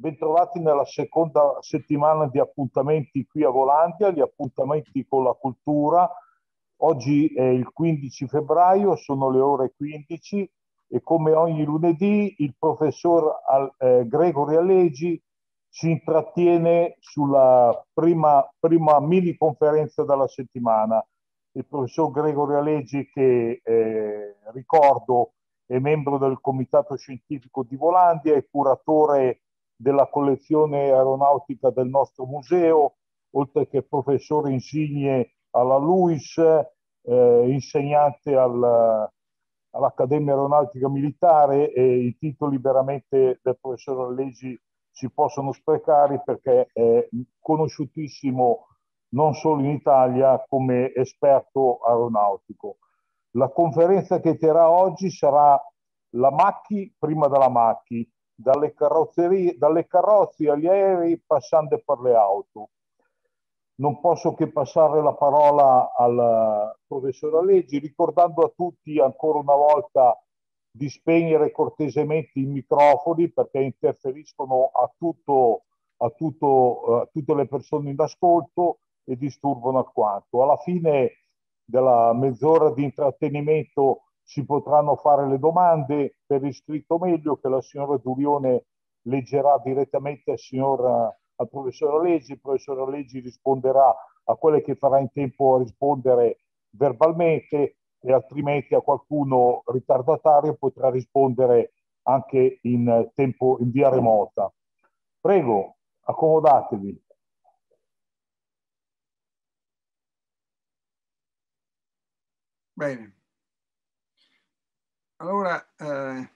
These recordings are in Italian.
Bentrovati nella seconda settimana di appuntamenti qui a Volantia, gli appuntamenti con la cultura. Oggi è il 15 febbraio, sono le ore 15 e come ogni lunedì il professor eh, Gregory Allegi ci intrattiene sulla prima, prima, mini conferenza della settimana. Il professor Gregory Allegi che eh, ricordo è membro del comitato scientifico di Volandia, è curatore della collezione aeronautica del nostro museo, oltre che professore insigne alla LUIS, eh, insegnante al, all'Accademia Aeronautica Militare e i titoli veramente del professor Allegi si possono sprecare perché è conosciutissimo non solo in Italia come esperto aeronautico. La conferenza che terrà oggi sarà la Macchi prima della Macchi, dalle, dalle carrozze agli aerei passando per le auto. Non posso che passare la parola al eh, professor Alleggi ricordando a tutti ancora una volta di spegnere cortesemente i microfoni perché interferiscono a, tutto, a, tutto, eh, a tutte le persone in ascolto e disturbano alquanto. Alla fine della mezz'ora di intrattenimento si potranno fare le domande per iscritto meglio che la signora Durione leggerà direttamente al signor al professor Alleggi, il professor Alleggi risponderà a quelle che farà in tempo a rispondere verbalmente e altrimenti a qualcuno ritardatario potrà rispondere anche in tempo in via remota. Prego, accomodatevi. Bene. Allora, eh,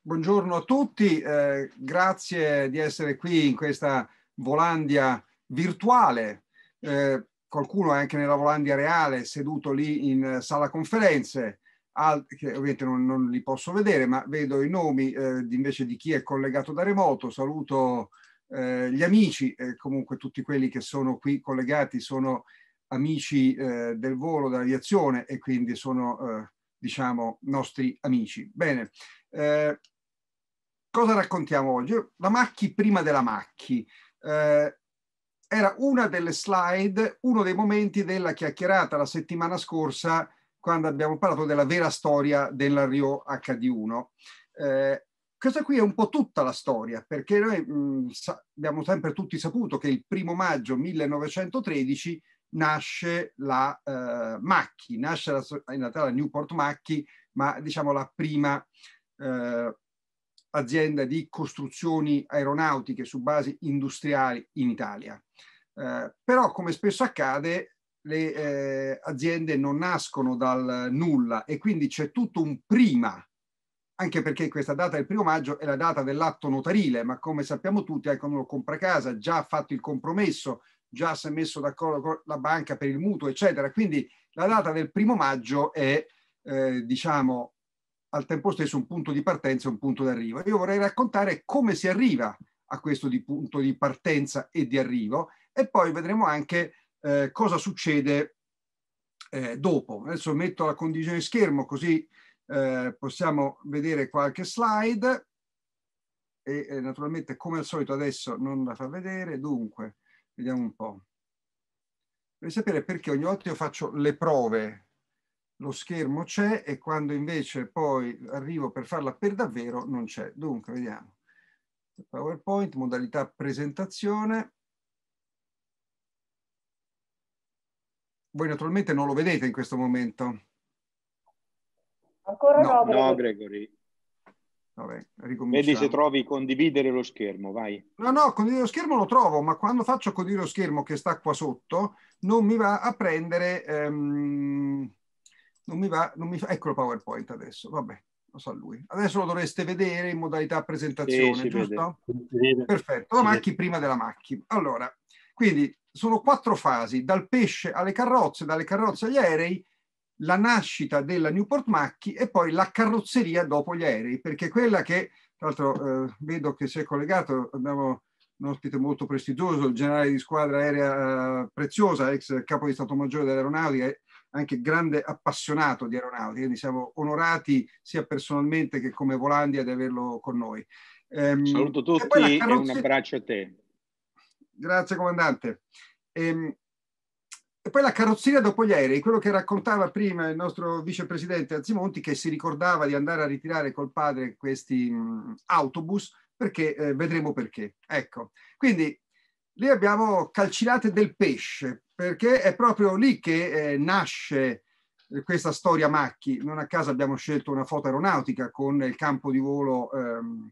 buongiorno a tutti, eh, grazie di essere qui in questa Volandia virtuale. Eh, qualcuno è anche nella Volandia reale, seduto lì in eh, sala conferenze, Al, che ovviamente non, non, li posso vedere, ma vedo i nomi eh, invece di chi è collegato da remoto. Saluto eh, gli amici, comunque tutti quelli che sono qui collegati sono amici del volo, dell'aviazione e quindi sono diciamo, nostri amici. Bene, eh, cosa raccontiamo oggi? La Macchi prima della Macchi. Eh, era una delle slide, uno dei momenti della chiacchierata la settimana scorsa quando abbiamo parlato della vera storia della Rio HD1. Eh, questa qui è un po' tutta la storia, perché noi mh, mm, abbiamo sempre tutti saputo che il primo maggio 1913 nasce la eh, Macchi, nasce la, in realtà la Newport Macchi, ma diciamo la prima eh, azienda di costruzioni aeronautiche su basi industriali in Italia. Eh, però come spesso accade le eh, aziende non nascono dal nulla e quindi c'è tutto un prima, anche perché questa data del primo maggio è la data dell'atto notarile, ma come sappiamo tutti anche quando uno compra casa, già ha fatto il compromesso, già si è messo d'accordo con la banca per il mutuo, eccetera. Quindi la data del primo maggio è, eh, diciamo, al tempo stesso un punto di partenza e un punto d'arrivo. Io vorrei raccontare come si arriva a questo di punto di partenza e di arrivo e poi vedremo anche eh, cosa succede eh, dopo. Adesso metto la condivisione schermo così eh, possiamo vedere qualche slide e eh, naturalmente come al solito adesso non la fa vedere. Dunque, Vediamo un po'. Vorrei sapere perché ogni volta io faccio le prove, lo schermo c'è e quando invece poi arrivo per farla per davvero non c'è. Dunque, vediamo. PowerPoint, modalità presentazione. Voi naturalmente non lo vedete in questo momento. Ancora no, no, Gregory. No, Gregory. Vabbè, Vedi se trovi condividere lo schermo, vai. No, no, condividere lo schermo lo trovo, ma quando faccio condividere lo schermo che sta qua sotto, non mi va a prendere... Ehm, non mi va, non mi fa, ecco il PowerPoint adesso, vabbè, lo sa lui. Adesso lo dovreste vedere in modalità presentazione, sì, giusto? Vede. Perfetto, la macchi prima della macchi. Allora, quindi sono quattro fasi, dal pesce alle carrozze, dalle carrozze agli aerei, la nascita della Newport Macchi e poi la carrozzeria dopo gli aerei, perché quella che, tra l'altro eh, vedo che si è collegato, abbiamo un ospite molto prestigioso, il generale di squadra aerea eh, preziosa, ex capo di Stato Maggiore dell'Aeronautica, anche grande appassionato di aeronautica, quindi siamo onorati sia personalmente che come Volandia di averlo con noi. Ehm, Saluto tutti e, carrozzeria... e un abbraccio a te. Grazie comandante. Ehm, e poi la carrozzina dopo gli aerei, quello che raccontava prima il nostro vicepresidente Azzimonti, che si ricordava di andare a ritirare col padre questi mh, mm, autobus, perché eh, vedremo perché. Ecco, quindi lì abbiamo calcinate del pesce, perché è proprio lì che eh, nasce eh, questa storia Macchi. Non a caso abbiamo scelto una foto aeronautica con il campo di volo ehm,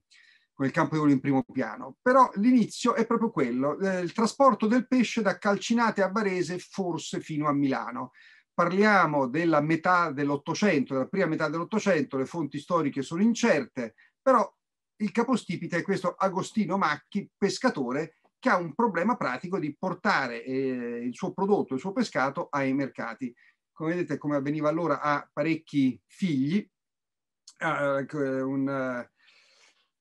con il campo di volo in primo piano, però l'inizio è proprio quello, eh, il trasporto del pesce da Calcinate a Varese forse fino a Milano. Parliamo della metà dell'Ottocento, della prima metà dell'Ottocento, le fonti storiche sono incerte, però il capostipite è questo Agostino Macchi, pescatore, che ha un problema pratico di portare eh, il suo prodotto, il suo pescato ai mercati. Come vedete, come avveniva allora, ha parecchi figli, ha un eh,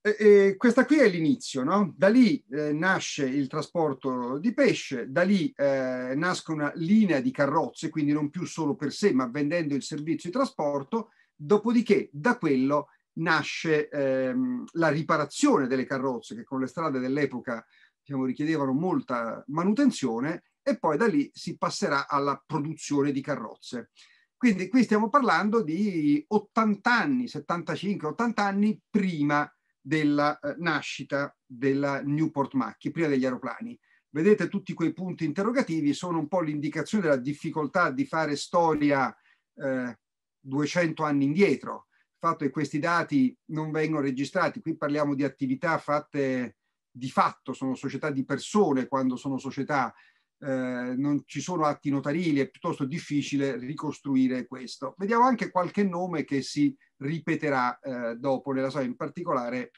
e questa qui è l'inizio, no? da lì eh, nasce il trasporto di pesce, da lì eh, nasce una linea di carrozze, quindi non più solo per sé, ma vendendo il servizio di trasporto, dopodiché da quello nasce ehm, la riparazione delle carrozze che con le strade dell'epoca diciamo, richiedevano molta manutenzione e poi da lì si passerà alla produzione di carrozze. Quindi qui stiamo parlando di 80 anni, 75-80 anni prima della eh, nascita della Newport Macchi, prima degli aeroplani. Vedete tutti quei punti interrogativi sono un po' l'indicazione della difficoltà di fare storia eh, 200 anni indietro. Il fatto che questi dati non vengono registrati, qui parliamo di attività fatte di fatto, sono società di persone quando sono società eh, non ci sono atti notarili, è piuttosto difficile ricostruire questo. Vediamo anche qualche nome che si ripeterà eh, dopo nella storia, in particolare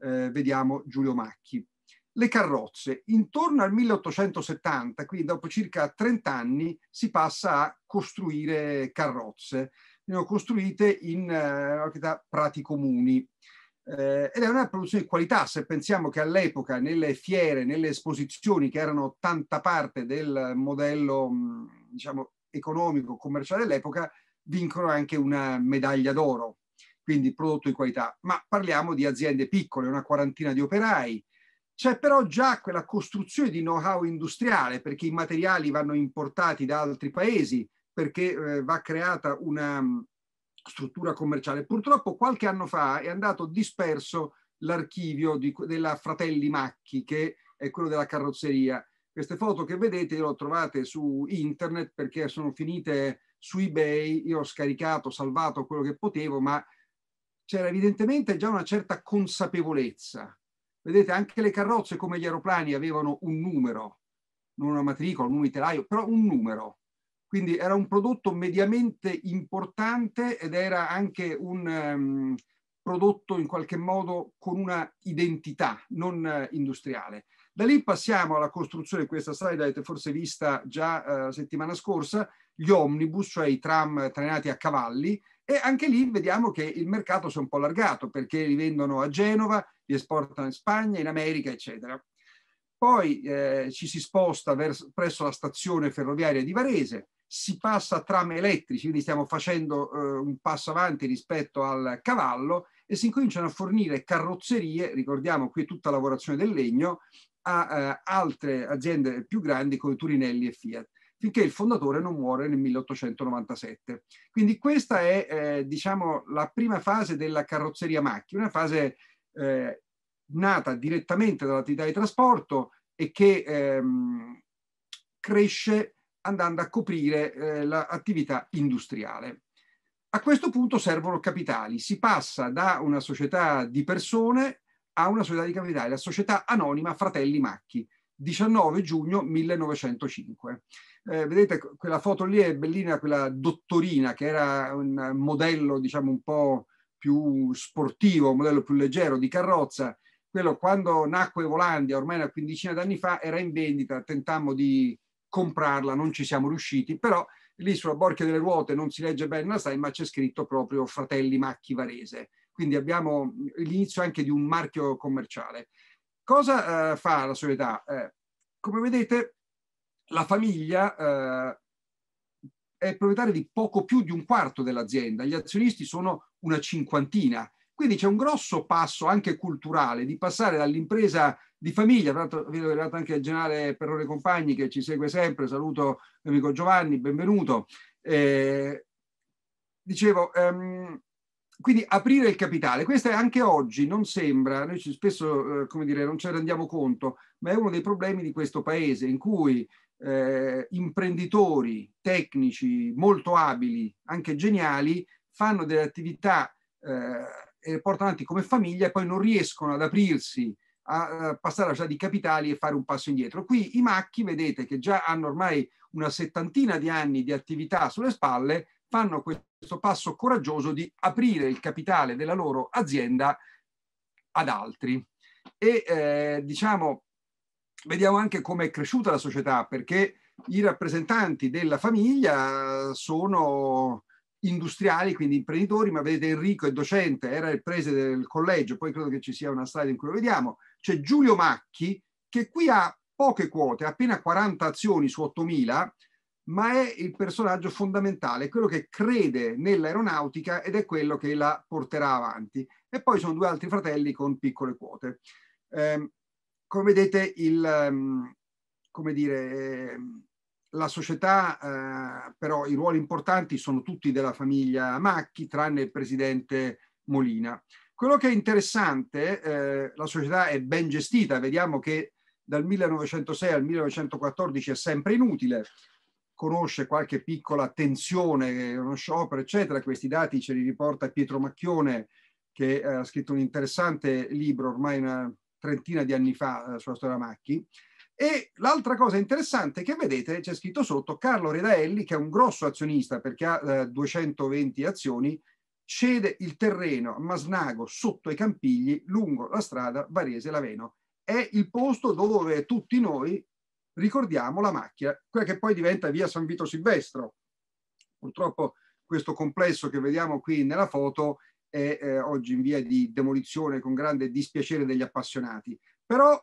eh, vediamo Giulio Macchi. Le carrozze. Intorno al 1870, quindi dopo circa 30 anni, si passa a costruire carrozze. Ne ho costruite in eh, prati comuni. Eh, ed è una produzione di qualità, se pensiamo che all'epoca nelle fiere, nelle esposizioni che erano tanta parte del modello mm, diciamo, economico, commerciale dell'epoca, vincono anche una medaglia d'oro, quindi prodotto di qualità. Ma parliamo di aziende piccole, una quarantina di operai. C'è però già quella costruzione di know-how industriale perché i materiali vanno importati da altri paesi, perché eh, va creata una, mm, struttura commerciale. Purtroppo qualche anno fa è andato disperso l'archivio di, della Fratelli Macchi, che è quello della carrozzeria. Queste foto che vedete le ho trovate su internet perché sono finite su eBay, io ho scaricato, salvato quello che potevo, ma c'era evidentemente già una certa consapevolezza. Vedete, anche le carrozze come gli aeroplani avevano un numero, non una matricola, un numero iterario, però un numero. Quindi era un prodotto mediamente importante ed era anche un um, prodotto in qualche modo con una identità non uh, industriale. Da lì passiamo alla costruzione, questa slide l'avete forse vista già uh, settimana scorsa, gli omnibus, cioè i tram trainati a cavalli, e anche lì vediamo che il mercato si è un po' allargato perché li vendono a Genova, li esportano in Spagna, in America, eccetera. Poi eh, ci si sposta verso, presso la stazione ferroviaria di Varese, si passa a tram elettrici, quindi stiamo facendo eh, un passo avanti rispetto al cavallo e si incominciano a fornire carrozzerie, ricordiamo qui tutta la lavorazione del legno, a eh, altre aziende più grandi come Turinelli e Fiat, finché il fondatore non muore nel 1897. Quindi questa è eh, diciamo, la prima fase della carrozzeria macchina, una fase eh, nata direttamente dall'attività di trasporto e che ehm, cresce andando a coprire eh, l'attività industriale. A questo punto servono capitali, si passa da una società di persone a una società di capitali, la società anonima Fratelli Macchi, 19 giugno 1905. Eh, vedete quella foto lì è bellina, quella dottorina che era un modello diciamo un po' più sportivo, un modello più leggero di carrozza. Quello quando nacque Volandia ormai una quindicina d'anni fa era in vendita, tentammo di comprarla, non ci siamo riusciti, però lì sulla borchia delle ruote non si legge bene ma c'è scritto proprio Fratelli Macchi Varese. Quindi abbiamo l'inizio anche di un marchio commerciale. Cosa eh, fa la società? Eh, come vedete, la famiglia eh, è proprietaria di poco più di un quarto dell'azienda, gli azionisti sono una cinquantina quindi c'è un grosso passo anche culturale di passare dall'impresa di famiglia, tra l'altro vedo arrivato anche il generale Perrone Compagni che ci segue sempre, saluto l'amico Giovanni, benvenuto. Eh, dicevo, ehm, quindi aprire il capitale, questo è anche oggi, non sembra, noi spesso, eh, come dire, non ce ne rendiamo conto, ma è uno dei problemi di questo paese in cui eh, imprenditori, tecnici molto abili, anche geniali, fanno delle attività eh, eh, portano avanti come famiglia e poi non riescono ad aprirsi, a, passare alla società di capitali e fare un passo indietro. Qui i Macchi, vedete che già hanno ormai una settantina di anni di attività sulle spalle, fanno questo passo coraggioso di aprire il capitale della loro azienda ad altri. E eh, diciamo, vediamo anche come è cresciuta la società, perché i rappresentanti della famiglia sono industriali, quindi imprenditori, ma vedete Enrico è docente, era il preside del collegio, poi credo che ci sia una slide in cui lo vediamo, c'è Giulio Macchi che qui ha poche quote, appena 40 azioni su 8.000, ma è il personaggio fondamentale, quello che crede nell'aeronautica ed è quello che la porterà avanti. E poi sono due altri fratelli con piccole quote. Eh, come vedete, il, ehm, come dire, ehm, la società, eh, però i ruoli importanti sono tutti della famiglia Macchi, tranne il presidente Molina. Quello che è interessante, eh, la società è ben gestita, vediamo che dal 1906 al 1914 è sempre inutile, conosce qualche piccola tensione, uno sciopero, eccetera. Questi dati ce li riporta Pietro Macchione, che eh, ha scritto un interessante libro ormai una trentina di anni fa eh, sulla storia Macchi. E l'altra cosa interessante che vedete, c'è scritto sotto, Carlo Redaelli, che è un grosso azionista perché ha eh, 220 azioni, cede il terreno a Masnago sotto i Campigli lungo la strada Varese-Laveno. È il posto dove tutti noi ricordiamo la macchia, quella che poi diventa via San Vito Silvestro. Purtroppo questo complesso che vediamo qui nella foto è eh, oggi in via di demolizione con grande dispiacere degli appassionati, però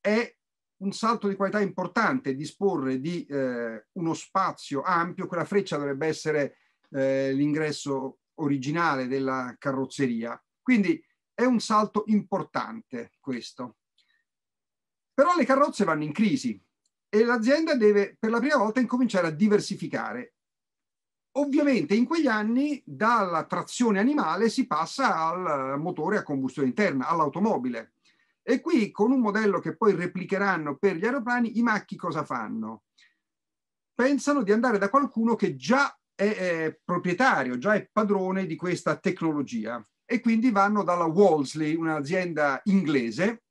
è un salto di qualità importante disporre di eh, uno spazio ampio, quella freccia dovrebbe essere eh, l'ingresso originale della carrozzeria. Quindi è un salto importante questo. Però le carrozze vanno in crisi e l'azienda deve per la prima volta incominciare a diversificare. Ovviamente in quegli anni dalla trazione animale si passa al motore a combustione interna, all'automobile e qui con un modello che poi replicheranno per gli aeroplani, i macchi cosa fanno? Pensano di andare da qualcuno che già è, è proprietario, già è padrone di questa tecnologia e quindi vanno dalla Wolseley, un'azienda inglese,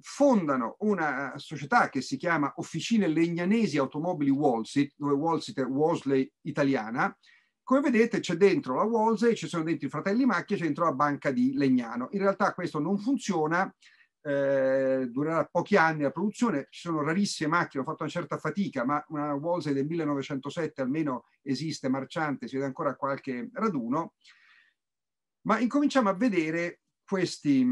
fondano una società che si chiama Officine Legnanesi Automobili Wolsit, dove Wolsit è Wolseley italiana. Come vedete c'è dentro la Wolsey, ci sono dentro i fratelli Macchia, c'è dentro la banca di Legnano. In realtà questo non funziona eh, durerà pochi anni la produzione, ci sono rarissime macchine, ho fatto una certa fatica, ma una Wolsey del 1907 almeno esiste, marciante, si vede ancora qualche raduno, ma incominciamo a vedere questi,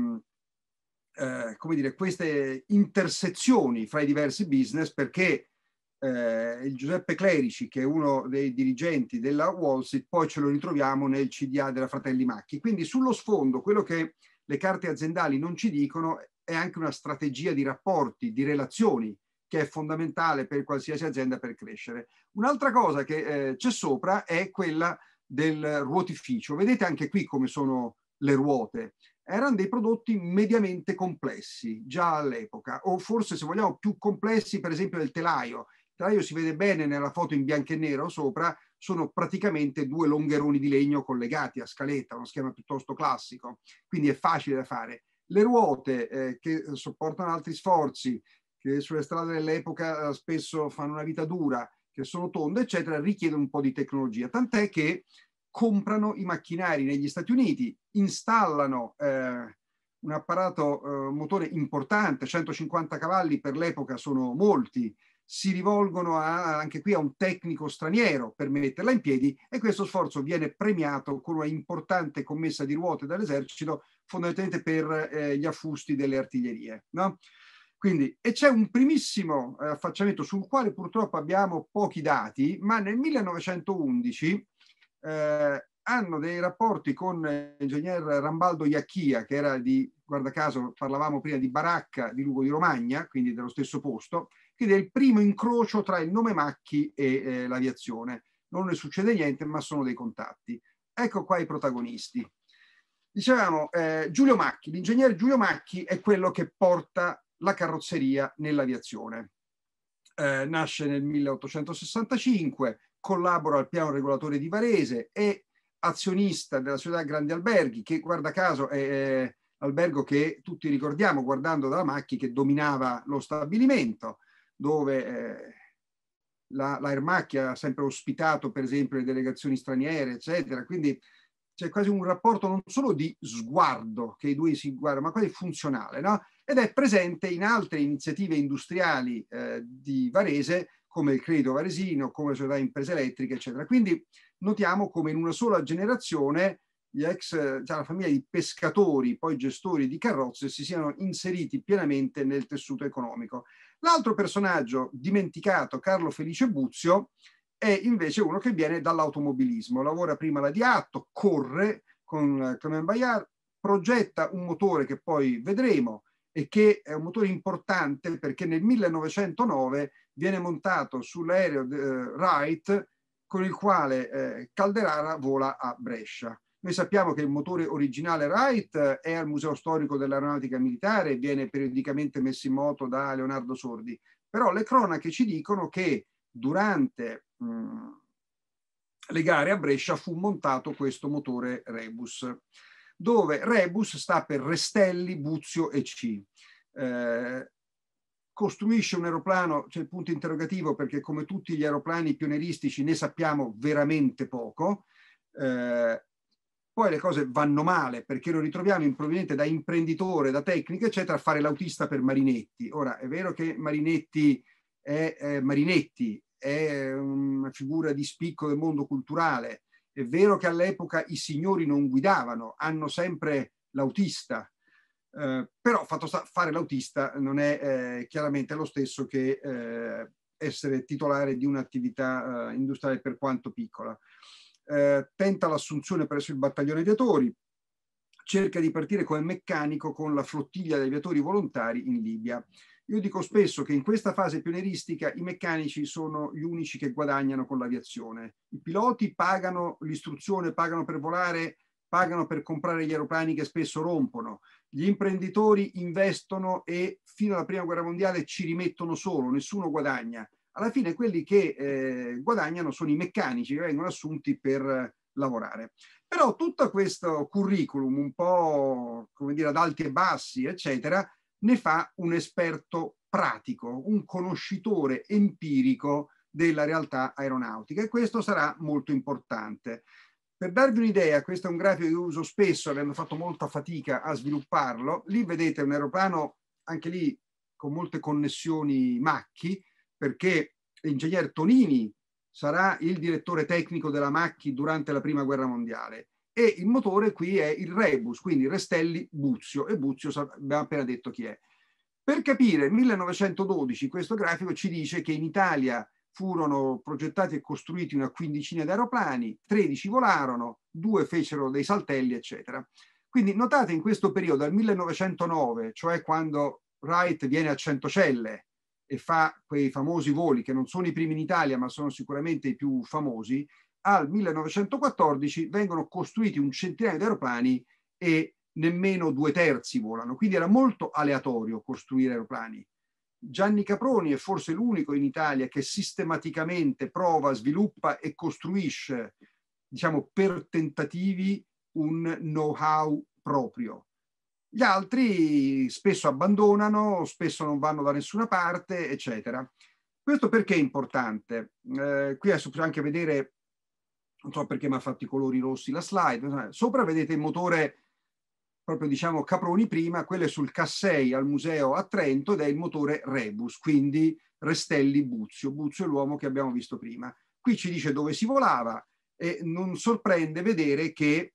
eh, come dire, queste intersezioni fra i diversi business perché eh, il Giuseppe Clerici, che è uno dei dirigenti della Wall Street, poi ce lo ritroviamo nel CDA della Fratelli Macchi. Quindi sullo sfondo quello che le carte aziendali non ci dicono è anche una strategia di rapporti, di relazioni che è fondamentale per qualsiasi azienda per crescere. Un'altra cosa che eh, c'è sopra è quella del ruotificio. Vedete anche qui come sono le ruote. Erano dei prodotti mediamente complessi già all'epoca, o forse se vogliamo più complessi, per esempio del telaio. Il telaio si vede bene nella foto in bianco e nero sopra, sono praticamente due longheroni di legno collegati a scaletta, uno schema piuttosto classico, quindi è facile da fare. Le ruote eh, che eh, sopportano altri sforzi, che sulle strade dell'epoca eh, spesso fanno una vita dura, che sono tonde, eccetera, richiedono un po' di tecnologia. Tant'è che comprano i macchinari negli Stati Uniti, installano eh, un apparato eh, motore importante, 150 cavalli per l'epoca sono molti, si rivolgono a, anche qui a un tecnico straniero per metterla in piedi e questo sforzo viene premiato con una importante commessa di ruote dall'esercito fondamentalmente per eh, gli affusti delle artiglierie. No? Quindi, e c'è un primissimo eh, affacciamento sul quale purtroppo abbiamo pochi dati, ma nel 1911 eh, hanno dei rapporti con l'ingegner Rambaldo Iacchia, che era di, guarda caso, parlavamo prima di Baracca di Lugo di Romagna, quindi dello stesso posto, quindi è il primo incrocio tra il nome Macchi e eh, l'aviazione. Non ne succede niente, ma sono dei contatti. Ecco qua i protagonisti. Dicevamo, eh, Giulio Macchi, l'ingegnere Giulio Macchi è quello che porta la carrozzeria nell'aviazione. Eh, nasce nel 1865, collabora al piano regolatore di Varese, è azionista della società Grandi Alberghi, che guarda caso è, l'albergo che tutti ricordiamo guardando dalla Macchi che dominava lo stabilimento, dove eh, la, la Ermacchi ha sempre ospitato per esempio le delegazioni straniere, eccetera. Quindi c'è quasi un rapporto non solo di sguardo che i due si guardano, ma quasi funzionale, no? ed è presente in altre iniziative industriali eh, di Varese, come il credito varesino, come le società imprese elettriche, eccetera. Quindi notiamo come in una sola generazione gli ex, cioè la famiglia di pescatori, poi gestori di carrozze, si siano inseriti pienamente nel tessuto economico. L'altro personaggio dimenticato, Carlo Felice Buzio, è invece uno che viene dall'automobilismo, lavora prima la Diatto, corre con eh, Clement Bayard, progetta un motore che poi vedremo e che è un motore importante perché nel 1909 viene montato sull'aereo eh, Wright con il quale eh, Calderara vola a Brescia. Noi sappiamo che il motore originale Wright eh, è al Museo Storico dell'Aeronautica Militare e viene periodicamente messo in moto da Leonardo Sordi, però le cronache ci dicono che durante mh, le gare a Brescia fu montato questo motore Rebus, dove Rebus sta per Restelli, Buzio e C. Eh, costruisce un aeroplano, c'è cioè il punto interrogativo perché come tutti gli aeroplani pionieristici ne sappiamo veramente poco, eh, poi le cose vanno male perché lo ritroviamo proveniente da imprenditore, da tecnico, eccetera, a fare l'autista per Marinetti. Ora, è vero che Marinetti è eh, Marinetti è ehm, una figura di spicco del mondo culturale. È vero che all'epoca i signori non guidavano, hanno sempre l'autista, eh, però fatto sta- fare l'autista non è eh, chiaramente lo stesso che eh, essere titolare di un'attività eh, industriale per quanto piccola. Eh, tenta l'assunzione presso il battaglione aviatori, cerca di partire come meccanico con la flottiglia di aviatori volontari in Libia. Io dico spesso che in questa fase pionieristica i meccanici sono gli unici che guadagnano con l'aviazione. I piloti pagano l'istruzione, pagano per volare, pagano per comprare gli aeroplani che spesso rompono. Gli imprenditori investono e fino alla prima guerra mondiale ci rimettono solo, nessuno guadagna. Alla fine quelli che eh, guadagnano sono i meccanici che vengono assunti per lavorare. Però tutto questo curriculum, un po' come dire ad alti e bassi, eccetera, ne fa un esperto pratico, un conoscitore empirico della realtà aeronautica e questo sarà molto importante. Per darvi un'idea, questo è un grafico che uso spesso, avendo fatto molta fatica a svilupparlo, lì vedete un aeroplano, anche lì con molte connessioni macchi, perché l'ingegner Tonini sarà il direttore tecnico della Macchi durante la Prima Guerra Mondiale e il motore qui è il Rebus, quindi Restelli Buzio, e Buzio abbiamo appena detto chi è. Per capire, 1912 questo grafico ci dice che in Italia furono progettati e costruiti una quindicina di aeroplani, 13 volarono, 2 fecero dei saltelli, eccetera. Quindi notate in questo periodo, dal 1909, cioè quando Wright viene a Centocelle e fa quei famosi voli che non sono i primi in Italia ma sono sicuramente i più famosi, al 1914 vengono costruiti un centinaio di aeroplani e nemmeno due terzi volano, quindi era molto aleatorio costruire aeroplani. Gianni Caproni è forse l'unico in Italia che sistematicamente prova, sviluppa e costruisce, diciamo, per tentativi un know-how proprio. Gli altri spesso abbandonano, spesso non vanno da nessuna parte, eccetera. Questo perché è importante? Eh, qui adesso possiamo anche vedere non so perché mi ha fatto i colori rossi la slide, sopra vedete il motore proprio diciamo Caproni prima, quello è sul Cassei al museo a Trento ed è il motore Rebus, quindi Restelli Buzio, Buzio è l'uomo che abbiamo visto prima. Qui ci dice dove si volava e non sorprende vedere che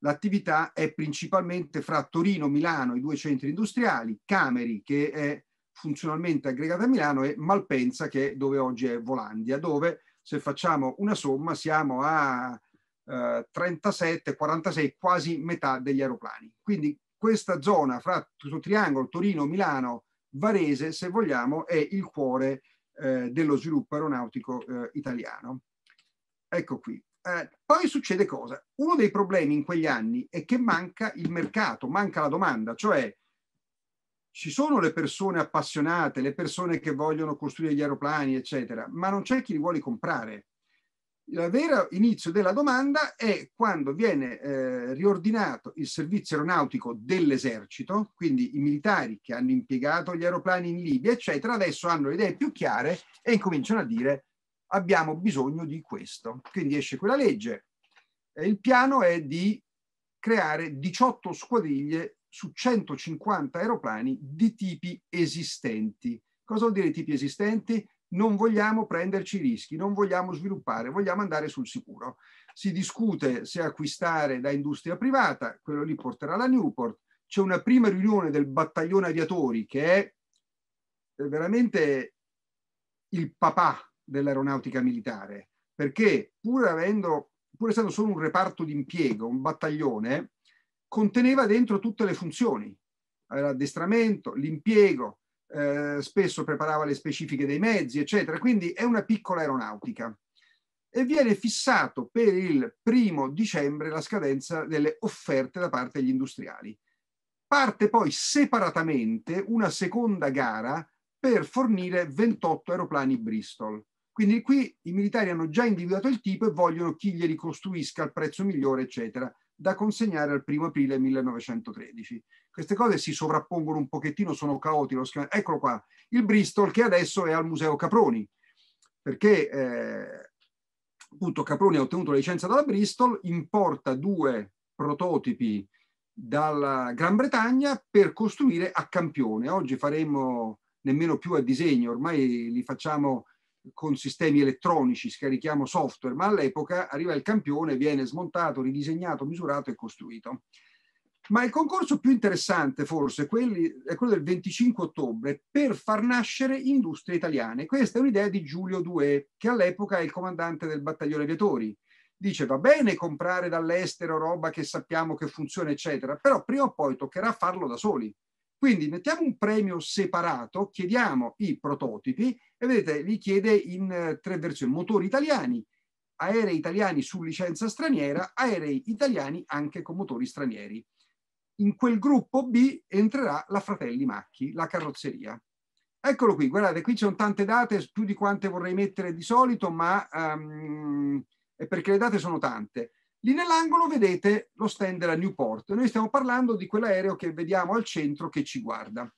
l'attività è principalmente fra Torino, Milano, i due centri industriali, Cameri che è funzionalmente aggregata a Milano e Malpensa che è dove oggi è Volandia, dove se facciamo una somma siamo a eh, 37, 46, quasi metà degli aeroplani. Quindi questa zona fra questo triangolo Torino, Milano, Varese, se vogliamo, è il cuore eh, dello sviluppo aeronautico eh, italiano. Ecco qui. Eh, poi succede cosa? Uno dei problemi in quegli anni è che manca il mercato, manca la domanda, cioè ci sono le persone appassionate, le persone che vogliono costruire gli aeroplani, eccetera, ma non c'è chi li vuole comprare. Il vero inizio della domanda è quando viene eh, riordinato il servizio aeronautico dell'esercito, quindi i militari che hanno impiegato gli aeroplani in Libia, eccetera, adesso hanno le idee più chiare e incominciano a dire abbiamo bisogno di questo. Quindi esce quella legge. Il piano è di creare 18 squadriglie su 150 aeroplani di tipi esistenti. Cosa vuol dire tipi esistenti? Non vogliamo prenderci rischi, non vogliamo sviluppare, vogliamo andare sul sicuro. Si discute se acquistare da industria privata, quello lì porterà la Newport. C'è una prima riunione del battaglione aviatori che è eh, veramente il papà dell'aeronautica militare, perché pur, avendo, pur essendo solo un reparto di impiego, un battaglione, conteneva dentro tutte le funzioni, l'addestramento, l'impiego, eh, spesso preparava le specifiche dei mezzi, eccetera. Quindi è una piccola aeronautica e viene fissato per il primo dicembre la scadenza delle offerte da parte degli industriali. Parte poi separatamente una seconda gara per fornire 28 aeroplani Bristol. Quindi qui i militari hanno già individuato il tipo e vogliono chi glieli costruisca al prezzo migliore, eccetera da consegnare al primo aprile 1913. Queste cose si sovrappongono un pochettino, sono caotiche. Schema... Eccolo qua, il Bristol che adesso è al Museo Caproni, perché eh, appunto Caproni ha ottenuto la licenza dalla Bristol, importa due prototipi dalla Gran Bretagna per costruire a campione. Oggi faremo nemmeno più a disegno, ormai li facciamo con sistemi elettronici, scarichiamo software, ma all'epoca arriva il campione, viene smontato, ridisegnato, misurato e costruito. Ma il concorso più interessante forse quelli, è quello del 25 ottobre per far nascere industrie italiane. Questa è un'idea di Giulio Due, che all'epoca è il comandante del battaglione aviatori. Dice va bene comprare dall'estero roba che sappiamo che funziona, eccetera, però prima o poi toccherà farlo da soli. Quindi mettiamo un premio separato, chiediamo i prototipi e vedete li chiede in eh, tre versioni, motori italiani, aerei italiani su licenza straniera, aerei italiani anche con motori stranieri. In quel gruppo B entrerà la Fratelli Macchi, la carrozzeria. Eccolo qui, guardate, qui ci sono tante date, più di quante vorrei mettere di solito, ma um, perché le date sono tante. Lì nell'angolo vedete lo stand della Newport. Noi stiamo parlando di quell'aereo che vediamo al centro che ci guarda.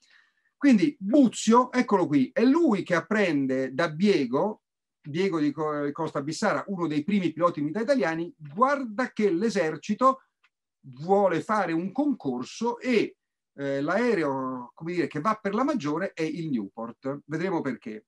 Quindi Buzio, eccolo qui, è lui che apprende da Diego, Diego di Costa Bissara, uno dei primi piloti militari italiani, guarda che l'esercito vuole fare un concorso e eh, l'aereo dire, che va per la maggiore è il Newport. Vedremo perché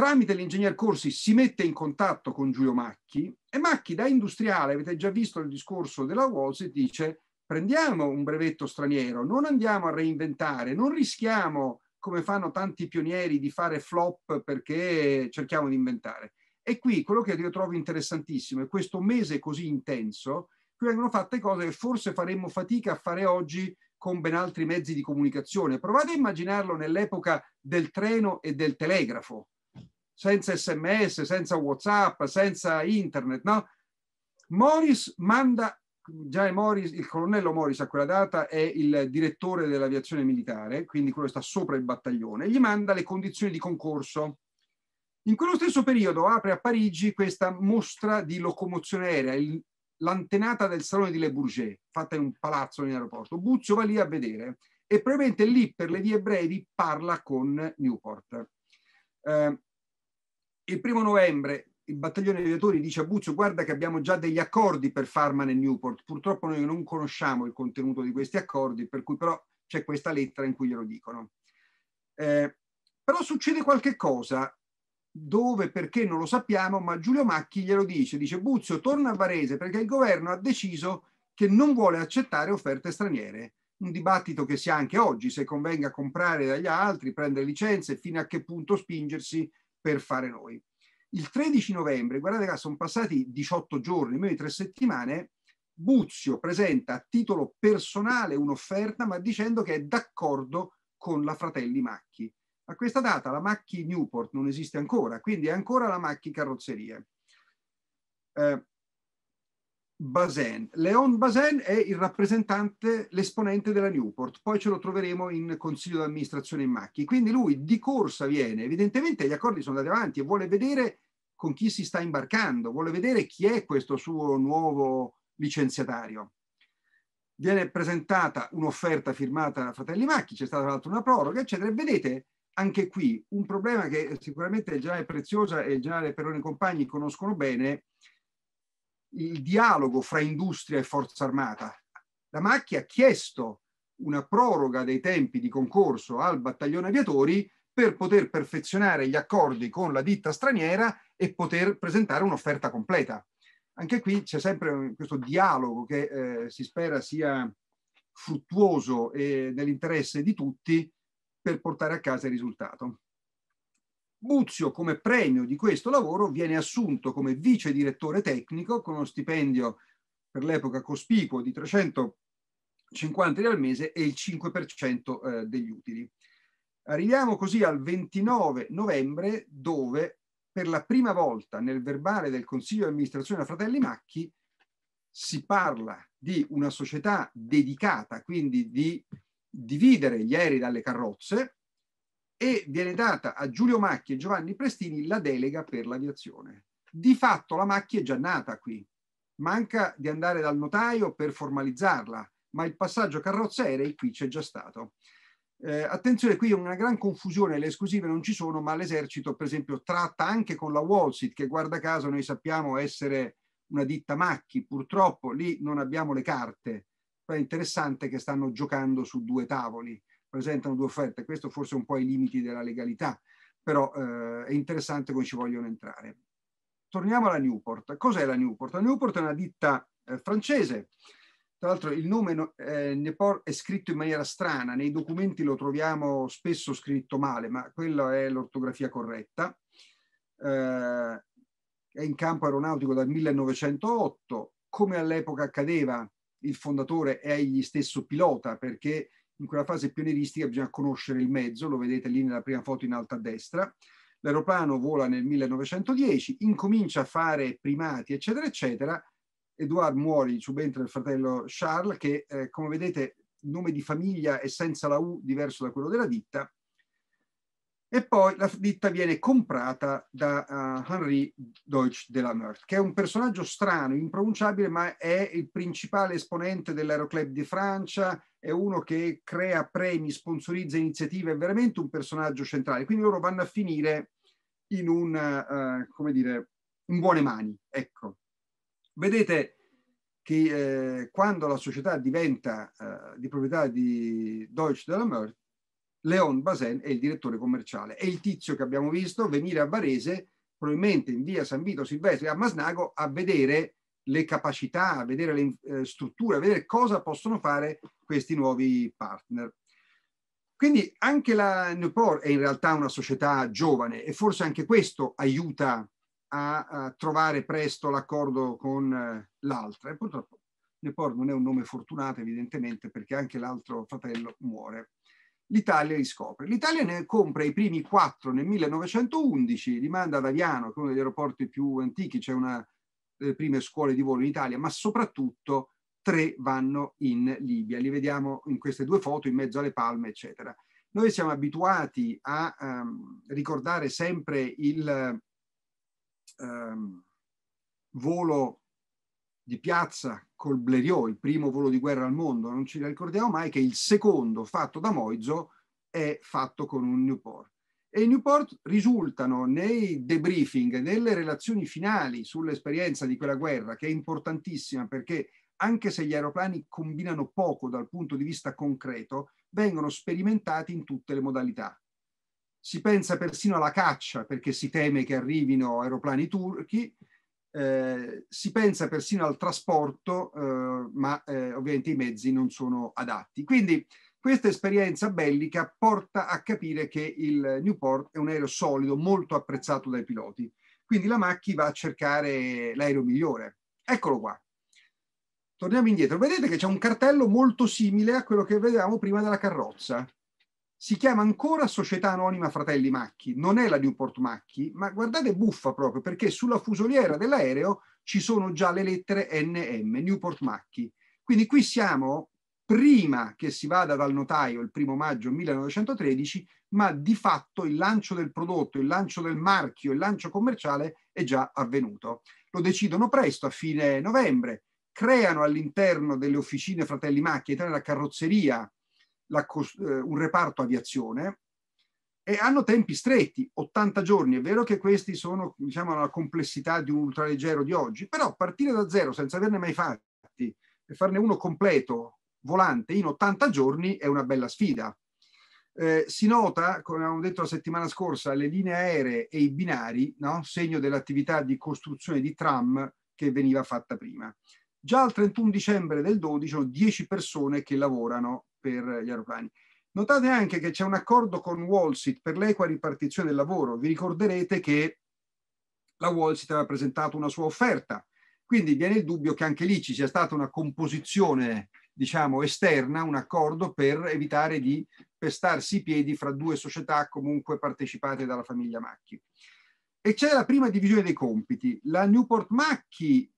tramite l'ingegner Corsi si mette in contatto con Giulio Macchi e Macchi da industriale, avete già visto il discorso della Walls, dice prendiamo un brevetto straniero, non andiamo a reinventare, non rischiamo come fanno tanti pionieri di fare flop perché cerchiamo di inventare. E qui quello che io trovo interessantissimo è questo mese così intenso, qui vengono fatte cose che forse faremmo fatica a fare oggi con ben altri mezzi di comunicazione. Provate a immaginarlo nell'epoca del treno e del telegrafo, senza sms, senza whatsapp, senza internet, no? Morris manda, già Morris, il colonnello Morris a quella data è il direttore dell'aviazione militare, quindi quello sta sopra il battaglione, gli manda le condizioni di concorso. In quello stesso periodo apre a Parigi questa mostra di locomozione aerea, il, l'antenata del Salone di Le Bourget, fatta in un palazzo in aeroporto. Buzio va lì a vedere e probabilmente lì per le vie brevi parla con Newport. Eh, il primo novembre il battaglione dei lettori dice a Buzio guarda che abbiamo già degli accordi per Farman e Newport, purtroppo noi non conosciamo il contenuto di questi accordi, per cui però c'è questa lettera in cui glielo dicono. Eh, però succede qualche cosa, dove, perché non lo sappiamo, ma Giulio Macchi glielo dice, dice Buzio torna a Varese perché il governo ha deciso che non vuole accettare offerte straniere. Un dibattito che si ha anche oggi, se convenga comprare dagli altri, prendere licenze, fino a che punto spingersi per fare noi. Il 13 novembre, guardate caso, sono passati 18 giorni, meno di tre settimane, Buzio presenta a titolo personale un'offerta, ma dicendo che è d'accordo con la Fratelli Macchi. A questa data la Macchi Newport non esiste ancora, quindi è ancora la Macchi Carrozzeria. Eh, Bazin. Leon Bazin è il rappresentante, l'esponente della Newport, poi ce lo troveremo in consiglio d'amministrazione in Macchi. Quindi lui di corsa viene, evidentemente gli accordi sono andati avanti e vuole vedere con chi si sta imbarcando, vuole vedere chi è questo suo nuovo licenziatario. Viene presentata un'offerta firmata da Fratelli Macchi, c'è stata tra l'altro una proroga, eccetera, e vedete anche qui un problema che sicuramente il generale Preziosa e il generale Perone e compagni conoscono bene, il dialogo fra industria e forza armata. La macchia ha chiesto una proroga dei tempi di concorso al battaglione aviatori per poter perfezionare gli accordi con la ditta straniera e poter presentare un'offerta completa. Anche qui c'è sempre questo dialogo che eh, si spera sia fruttuoso e nell'interesse di tutti per portare a casa il risultato. Muzio come premio di questo lavoro, viene assunto come vice direttore tecnico con uno stipendio per l'epoca cospicuo di 350 lire al mese e il 5% eh, degli utili. Arriviamo così al 29 novembre dove per la prima volta nel verbale del Consiglio di amministrazione a Fratelli Macchi si parla di una società dedicata, quindi di dividere gli aerei dalle carrozze, e viene data a Giulio Macchi e Giovanni Prestini la delega per l'aviazione. Di fatto la Macchi è già nata qui, manca di andare dal notaio per formalizzarla, ma il passaggio carrozza aerei qui c'è già stato. Eh, attenzione, qui è una gran confusione, le esclusive non ci sono, ma l'esercito per esempio tratta anche con la Walsit, che guarda caso noi sappiamo essere una ditta Macchi, purtroppo lì non abbiamo le carte, però è interessante che stanno giocando su due tavoli presentano due offerte. Questo forse è un po' i limiti della legalità, però eh, è interessante come ci vogliono entrare. Torniamo alla Newport. Cos'è la Newport? La Newport è una ditta eh, francese. Tra l'altro il nome no, eh, Nepor è scritto in maniera strana, nei documenti lo troviamo spesso scritto male, ma quella è l'ortografia corretta. Eh, è in campo aeronautico dal 1908, come all'epoca accadeva, il fondatore è egli stesso pilota perché in quella fase pionieristica bisogna conoscere il mezzo, lo vedete lì nella prima foto in alto a destra. L'aeroplano vola nel 1910, incomincia a fare primati, eccetera, eccetera. Edouard muore, subentra il fratello Charles, che eh, come vedete nome di famiglia è senza la U diverso da quello della ditta, e poi la ditta viene comprata da uh, Henri Deutsch de la Meurthe, che è un personaggio strano, impronunciabile, ma è il principale esponente dell'Aeroclub di Francia, è uno che crea premi, sponsorizza iniziative, è veramente un personaggio centrale. Quindi loro vanno a finire in un, uh, come dire, in buone mani. Ecco. Vedete che eh, quando la società diventa eh, di proprietà di Deutsch de la Meurthe, Leon Basen è il direttore commerciale. È il tizio che abbiamo visto venire a Varese, probabilmente in via San Vito Silvestri a Masnago, a vedere le capacità, a vedere le eh, strutture, a vedere cosa possono fare questi nuovi partner. Quindi anche la Newport è in realtà una società giovane e forse anche questo aiuta a, a trovare presto l'accordo con eh, l'altra. E purtroppo Newport non è un nome fortunato evidentemente perché anche l'altro fratello muore l'Italia riscopre. L'Italia ne compra i primi quattro nel 1911, li manda ad Aviano, che è uno degli aeroporti più antichi, c'è una delle eh, prime scuole di volo in Italia, ma soprattutto tre vanno in Libia. Li vediamo in queste due foto, in mezzo alle palme, eccetera. Noi siamo abituati a um, ricordare sempre il um, volo di piazza col Blériot, il primo volo di guerra al mondo, non ci ricordiamo mai che il secondo fatto da Moizzo è fatto con un Newport. E i Newport risultano nei debriefing, nelle relazioni finali sull'esperienza di quella guerra, che è importantissima perché anche se gli aeroplani combinano poco dal punto di vista concreto, vengono sperimentati in tutte le modalità. Si pensa persino alla caccia perché si teme che arrivino aeroplani turchi, eh, si pensa persino al trasporto, eh, ma eh, ovviamente i mezzi non sono adatti. Quindi questa esperienza bellica porta a capire che il Newport è un aereo solido, molto apprezzato dai piloti. Quindi la Macchi va a cercare l'aereo migliore. Eccolo qua. Torniamo indietro. Vedete che c'è un cartello molto simile a quello che vedevamo prima della carrozza si chiama ancora Società Anonima Fratelli Macchi, non è la Newport Macchi, ma guardate buffa proprio perché sulla fusoliera dell'aereo ci sono già le lettere NM, Newport Macchi. Quindi qui siamo prima che si vada dal notaio il primo maggio 1913, ma di fatto il lancio del prodotto, il lancio del marchio, il lancio commerciale è già avvenuto. Lo decidono presto, a fine novembre, creano all'interno delle officine Fratelli Macchi, tra la carrozzeria la, eh, un reparto aviazione e hanno tempi stretti, 80 giorni. È vero che questi sono, diciamo, la complessità di un ultraleggero di oggi, però partire da zero senza averne mai fatti e farne uno completo volante in 80 giorni è una bella sfida. Eh, si nota, come abbiamo detto la settimana scorsa, le linee aeree e i binari, no? segno dell'attività di costruzione di tram che veniva fatta prima. Già al 31 dicembre del 12 sono 10 persone che lavorano per gli aeroplani. Notate anche che c'è un accordo con Wallsit per l'equa ripartizione del lavoro. Vi ricorderete che la Wallsit aveva presentato una sua offerta, quindi viene il dubbio che anche lì ci sia stata una composizione diciamo, esterna, un accordo per evitare di pestarsi i piedi fra due società comunque partecipate dalla famiglia Macchi. E c'è la prima divisione dei compiti. La Newport Macchi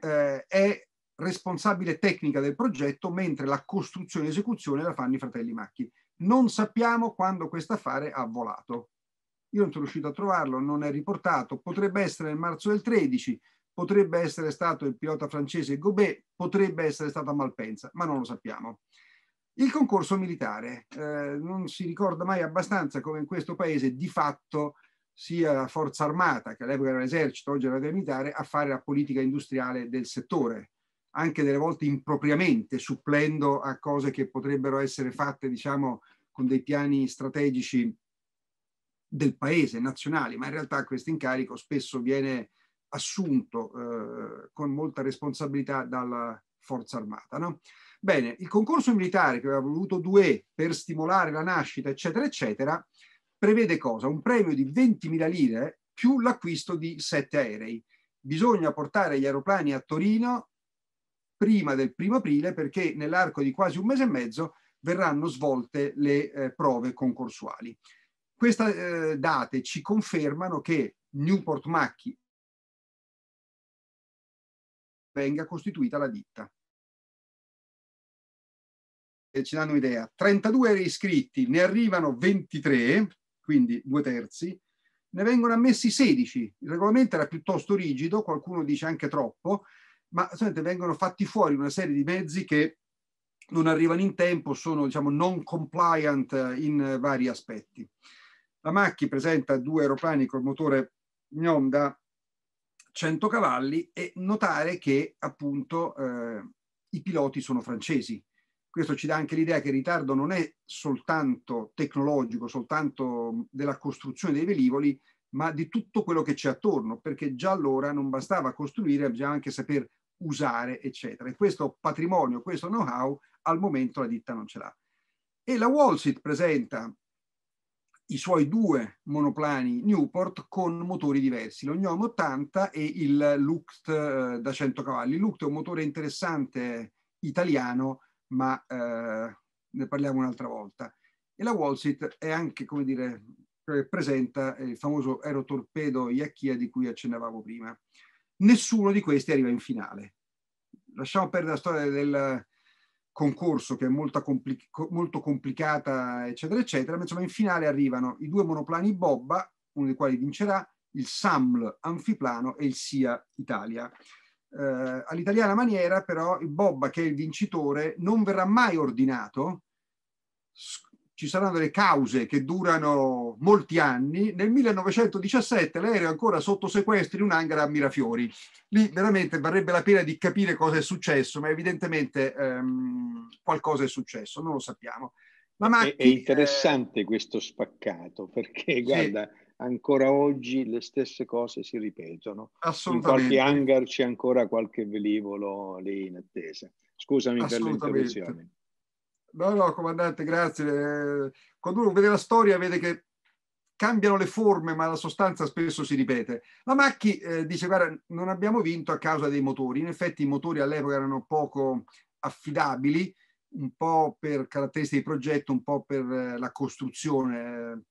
eh, è responsabile tecnica del progetto, mentre la costruzione e esecuzione la fanno i fratelli Macchi. Non sappiamo quando questo affare ha volato. Io non sono riuscito a trovarlo, non è riportato. Potrebbe essere nel marzo del 13, potrebbe essere stato il pilota francese Gobet, potrebbe essere stata Malpensa, ma non lo sappiamo. Il concorso militare. Eh, non si ricorda mai abbastanza come in questo paese di fatto sia la forza armata, che all'epoca era l'esercito, oggi era la militare, a fare la politica industriale del settore anche delle volte impropriamente, supplendo a cose che potrebbero essere fatte, diciamo, con dei piani strategici del paese, nazionali, ma in realtà questo incarico spesso viene assunto eh, con molta responsabilità dalla forza armata. No? Bene, il concorso militare che aveva voluto Due per stimolare la nascita, eccetera, eccetera, prevede cosa? Un premio di 20.000 lire più l'acquisto di sette aerei. Bisogna portare gli aeroplani a Torino prima del primo aprile perché nell'arco di quasi un mese e mezzo verranno svolte le eh, prove concorsuali. Queste eh, date ci confermano che Newport Macchi venga costituita la ditta. E ci danno un'idea, 32 iscritti, ne arrivano 23, quindi due terzi, ne vengono ammessi 16. Il regolamento era piuttosto rigido, qualcuno dice anche troppo, ma vengono fatti fuori una serie di mezzi che non arrivano in tempo, sono diciamo, non compliant in vari aspetti. La Macchi presenta due aeroplani col motore Gnom da 100 cavalli e notare che appunto eh, i piloti sono francesi. Questo ci dà anche l'idea che il ritardo non è soltanto tecnologico, soltanto della costruzione dei velivoli, ma di tutto quello che c'è attorno, perché già allora non bastava costruire, bisogna anche sapere usare, eccetera. E questo patrimonio, questo know-how, al momento la ditta non ce l'ha. E la Wallsit presenta i suoi due monoplani Newport con motori diversi, lo 80 e il Lucht eh, da 100 cavalli. Lucht è un motore interessante italiano, ma eh, ne parliamo un'altra volta. E la Wallsit è anche, come dire, eh, presenta il famoso aerotorpedo Iacchia di cui accennavamo prima nessuno di questi arriva in finale. Lasciamo perdere la storia del concorso che è molto, compli- molto complicata, eccetera, eccetera, ma insomma in finale arrivano i due monoplani Bobba, uno dei quali vincerà, il SAML Anfiplano e il SIA Italia. Eh, all'italiana maniera però il Bobba, che è il vincitore, non verrà mai ordinato, ci saranno delle cause che durano molti anni. Nel 1917 l'aereo è ancora sotto sequestro in un hangar a Mirafiori. Lì veramente varrebbe la pena di capire cosa è successo, ma evidentemente ehm, qualcosa è successo, non lo sappiamo. Macchi, è, eh, interessante eh... questo spaccato perché, guarda, ancora oggi le stesse cose si ripetono. Assolutamente. In qualche hangar c'è ancora qualche velivolo lì in attesa. Scusami per l'interruzione. No, no, comandante, grazie. Quando uno vede la storia vede che cambiano le forme, ma la sostanza spesso si ripete. La Macchi eh, dice, guarda, non abbiamo vinto a causa dei motori. In effetti i motori all'epoca erano poco affidabili, un po' per caratteristiche di progetto, un po' per eh, la costruzione.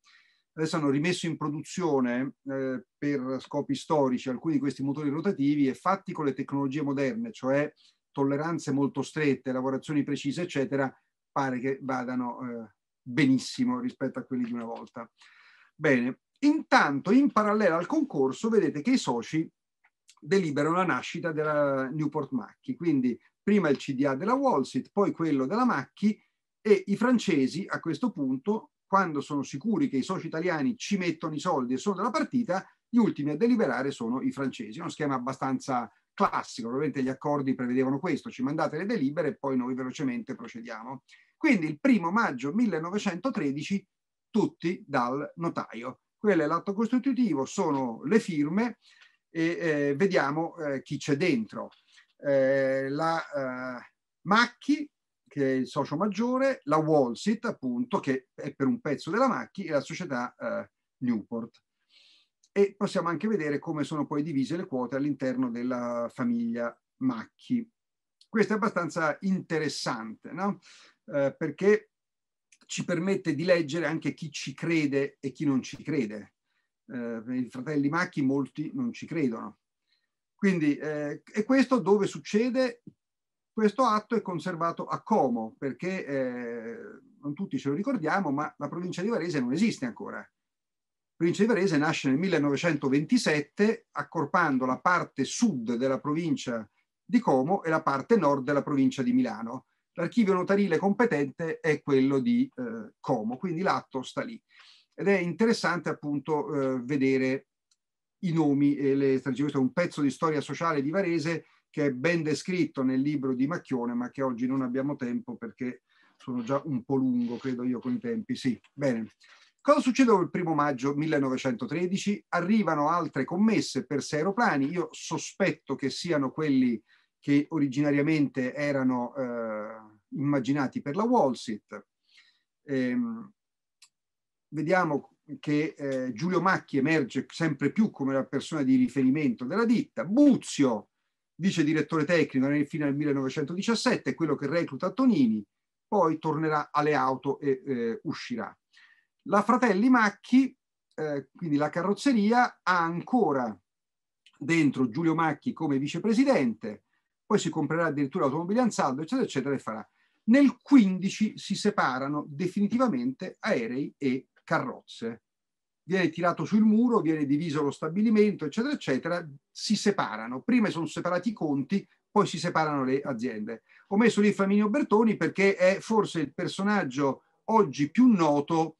Adesso hanno rimesso in produzione eh, per scopi storici alcuni di questi motori rotativi e fatti con le tecnologie moderne, cioè tolleranze molto strette, lavorazioni precise, eccetera, pare che vadano eh, benissimo rispetto a quelli di una volta. Bene, intanto in parallelo al concorso vedete che i soci deliberano la nascita della Newport Macchi, quindi prima il CDA della Walsit, poi quello della Macchi e i francesi a questo punto, quando sono sicuri che i soci italiani ci mettono i soldi e sono della partita, gli ultimi a deliberare sono i francesi. Uno schema abbastanza classico, ovviamente gli accordi prevedevano questo, ci mandate le delibere e poi noi velocemente procediamo. Quindi il primo maggio 1913 tutti dal notaio. Quello è l'atto costitutivo, sono le firme e eh, vediamo eh, chi c'è dentro. Eh, la eh, Macchi, che è il socio maggiore, la Wallsit appunto, che è per un pezzo della Macchi, e la società eh, Newport. E possiamo anche vedere come sono poi divise le quote all'interno della famiglia Macchi. Questo è abbastanza interessante, no? Eh, perché ci permette di leggere anche chi ci crede e chi non ci crede. Eh, I fratelli Macchi molti non ci credono. Quindi, eh, e questo dove succede? Questo atto è conservato a Como, perché eh, non tutti ce lo ricordiamo, ma la provincia di Varese non esiste ancora. La provincia di Varese nasce nel 1927, accorpando la parte sud della provincia di Como e la parte nord della provincia di Milano l'archivio notarile competente è quello di eh, Como, quindi l'atto sta lì. Ed è interessante appunto eh, vedere i nomi e le strategie. Questo è un pezzo di storia sociale di Varese che è ben descritto nel libro di Macchione, ma che oggi non abbiamo tempo perché sono già un po' lungo, credo io, con i tempi. Sì, bene. Cosa succede il primo maggio 1913? Arrivano altre commesse per sei aeroplani. Io sospetto che siano quelli che originariamente erano eh, immaginati per la Wall Street. Ehm, vediamo che eh, Giulio Macchi emerge sempre più come la persona di riferimento della ditta. Buzio, vice direttore tecnico fino al 1917, è quello che recluta Tonini, poi tornerà alle auto e eh, uscirà. La Fratelli Macchi, eh, quindi la carrozzeria, ha ancora dentro Giulio Macchi come vicepresidente, poi si comprerà addirittura automobili in saldo, eccetera, eccetera, e farà. Nel 15 si separano definitivamente aerei e carrozze. Viene tirato sul muro, viene diviso lo stabilimento, eccetera, eccetera, si separano. Prima sono separati i conti, poi si separano le aziende. Ho messo lì Flaminio Bertoni perché è forse il personaggio oggi più noto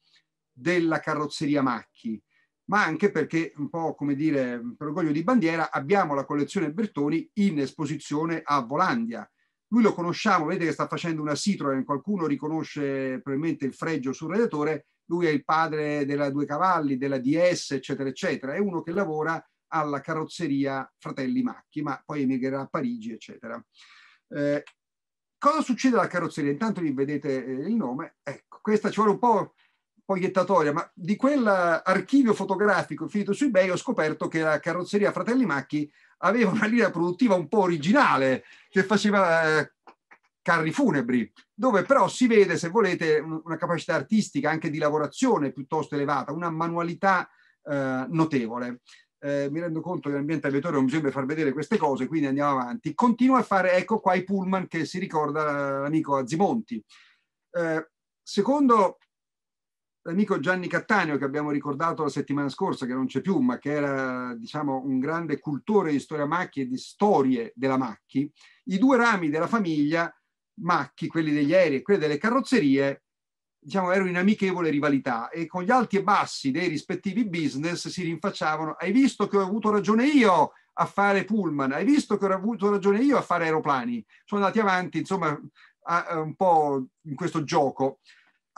della carrozzeria Macchi ma anche perché, un po' come dire, per orgoglio di bandiera, abbiamo la collezione Bertoni in esposizione a Volandia. Lui lo conosciamo, vedete che sta facendo una Citroen, qualcuno riconosce probabilmente il fregio sul relatore, lui è il padre della Due Cavalli, della DS, eccetera, eccetera, è uno che lavora alla carrozzeria Fratelli Macchi, ma poi emigrerà a Parigi, eccetera. Eh, cosa succede alla carrozzeria? Intanto vi vedete eh, il nome, ecco, questa ci vuole un po' proiettatoria, ma di quell'archivio fotografico finito su eBay ho scoperto che la carrozzeria Fratelli Macchi aveva una linea produttiva un po' originale che faceva eh, carri funebri, dove però si vede, se volete, una capacità artistica anche di lavorazione piuttosto elevata, una manualità eh, notevole. Eh, mi rendo conto che l'ambiente avviatorio non bisogna far vedere queste cose, quindi andiamo avanti. Continua a fare, ecco qua i pullman che si ricorda eh, l'amico Azimonti. Eh, secondo l'amico Gianni Cattaneo che abbiamo ricordato la settimana scorsa, che non c'è più, ma che era diciamo, un grande cultore di storia Macchi e di storie della Macchi, i due rami della famiglia Macchi, quelli degli aerei e quelli delle carrozzerie, diciamo, erano in amichevole rivalità e con gli alti e bassi dei rispettivi business si rinfacciavano, hai visto che ho avuto ragione io a fare pullman, hai visto che ho avuto ragione io a fare aeroplani, sono andati avanti insomma a, a un po' in questo gioco.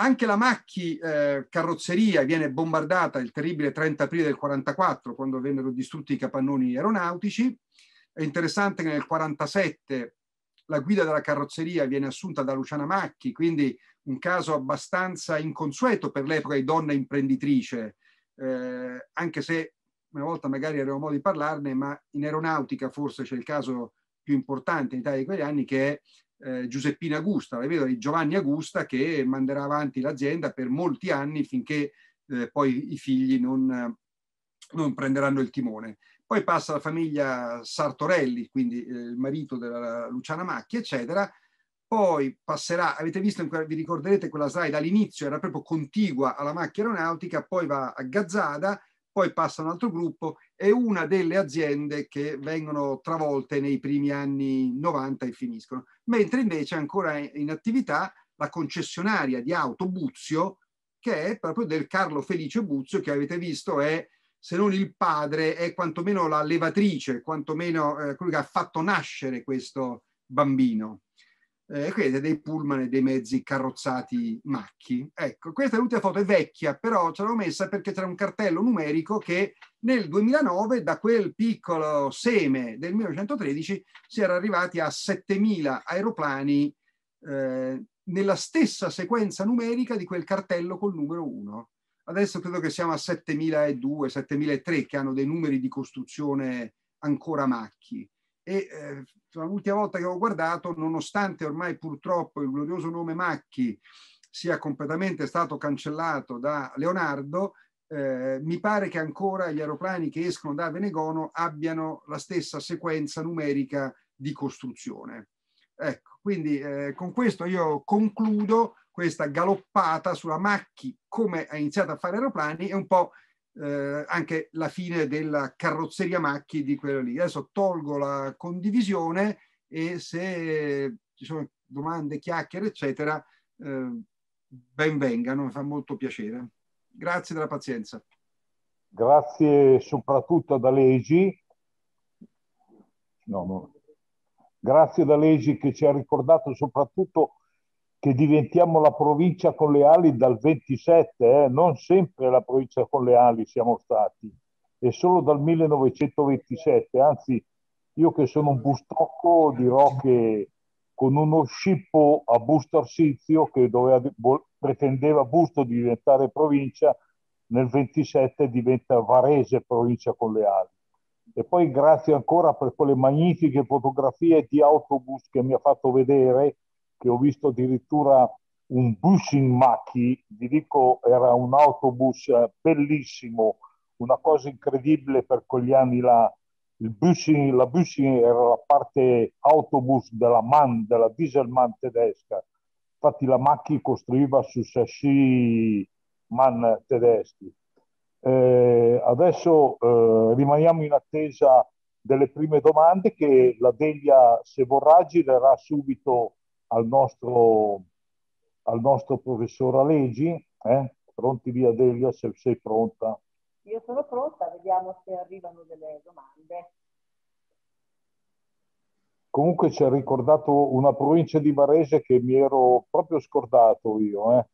Anche la Macchi eh, carrozzeria viene bombardata il terribile 30 aprile del 44, quando vennero distrutti i capannoni aeronautici. È interessante che nel 47 la guida della carrozzeria viene assunta da Luciana Macchi, quindi un caso abbastanza inconsueto per l'epoca di donna imprenditrice, eh, anche se una volta magari avremo modo di parlarne, ma in aeronautica forse c'è il caso più importante in Italia di quegli anni che è eh, Giuseppina Augusta, la vedova di Giovanni Augusta che manderà avanti l'azienda per molti anni finché eh, poi i figli non, non, prenderanno il timone. Poi passa la famiglia Sartorelli, quindi eh, il marito della Luciana Macchi, eccetera. Poi passerà, avete visto, vi ricorderete quella slide all'inizio era proprio contigua alla macchia aeronautica, poi va a Gazzada, poi passa un altro gruppo, è una delle aziende che vengono travolte nei primi anni 90 e finiscono, mentre invece è ancora in attività la concessionaria di auto Buzio, che è proprio del Carlo Felice Buzio, che avete visto è, se non il padre, è quantomeno la levatrice, quantomeno eh, quello che ha fatto nascere questo bambino eh, vedete dei pullman e dei mezzi carrozzati macchi. Ecco, questa è l'ultima foto, è vecchia, però ce l'ho messa perché c'era un cartello numerico che nel 2009 da quel piccolo seme del 1913 si era arrivati a 7.000 aeroplani eh, nella stessa sequenza numerica di quel cartello col numero 1. Adesso credo che siamo a 7.002, 7.003 che hanno dei numeri di costruzione ancora macchi e eh, l'ultima volta che ho guardato, nonostante ormai purtroppo il glorioso nome Macchi sia completamente stato cancellato da Leonardo, eh, mi pare che ancora gli aeroplani che escono da Venegono abbiano la stessa sequenza numerica di costruzione. Ecco, quindi eh, con questo io concludo questa galoppata sulla Macchi, come ha iniziato a fare aeroplani e un po' eh, anche la fine della carrozzeria macchi di quella lì. Adesso tolgo la condivisione e se ci sono domande, chiacchiere, eccetera, eh, ben mi fa molto piacere. Grazie della pazienza. Grazie soprattutto ad Alegi. No, no. Grazie ad Alegi che ci ha ricordato soprattutto che diventiamo la provincia con le ali dal 27, eh? non sempre la provincia con le ali siamo stati, è solo dal 1927, anzi io che sono un bustocco dirò che con uno scippo a Busto Arsizio che doveva, pretendeva Busto di diventare provincia, nel 27 diventa Varese provincia con le ali. E poi grazie ancora per quelle magnifiche fotografie di autobus che mi ha fatto vedere, che ho visto addirittura un bus in macchi, vi dico era un autobus eh, bellissimo, una cosa incredibile per quegli anni là. Busing, la Büssing era la parte autobus della MAN, della Dieselman tedesca. Infatti la Macchi costruiva su sassi MAN tedeschi. Eh, adesso eh, rimaniamo in attesa delle prime domande che la Deglia, se vorrà, girerà subito al nostro, al nostro professor Alegi. Eh? Pronti via Delia se sei pronta. Io sono pronta, vediamo se arrivano delle domande. Comunque ci ha ricordato una provincia di Varese che mi ero proprio scordato io, eh?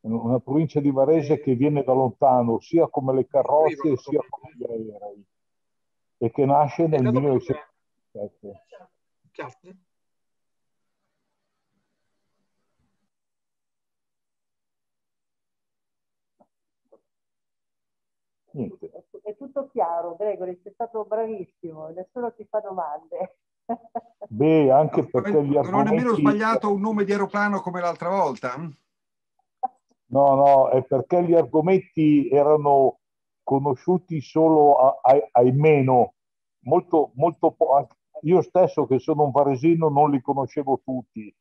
una provincia di Varese che viene da lontano, sia come le carrozze sia come gli aerei, e che nasce nel 1977. niente. Mm. È, è tutto chiaro, Gregory, sei stato bravissimo, nessuno ti fa domande. Beh, anche no, perché gli non argomenti... Non ho nemmeno sbagliato un nome di aeroplano come l'altra volta? No, no, è perché gli argomenti erano conosciuti solo ai meno, molto, molto po- io stesso che sono un varesino non li conoscevo tutti,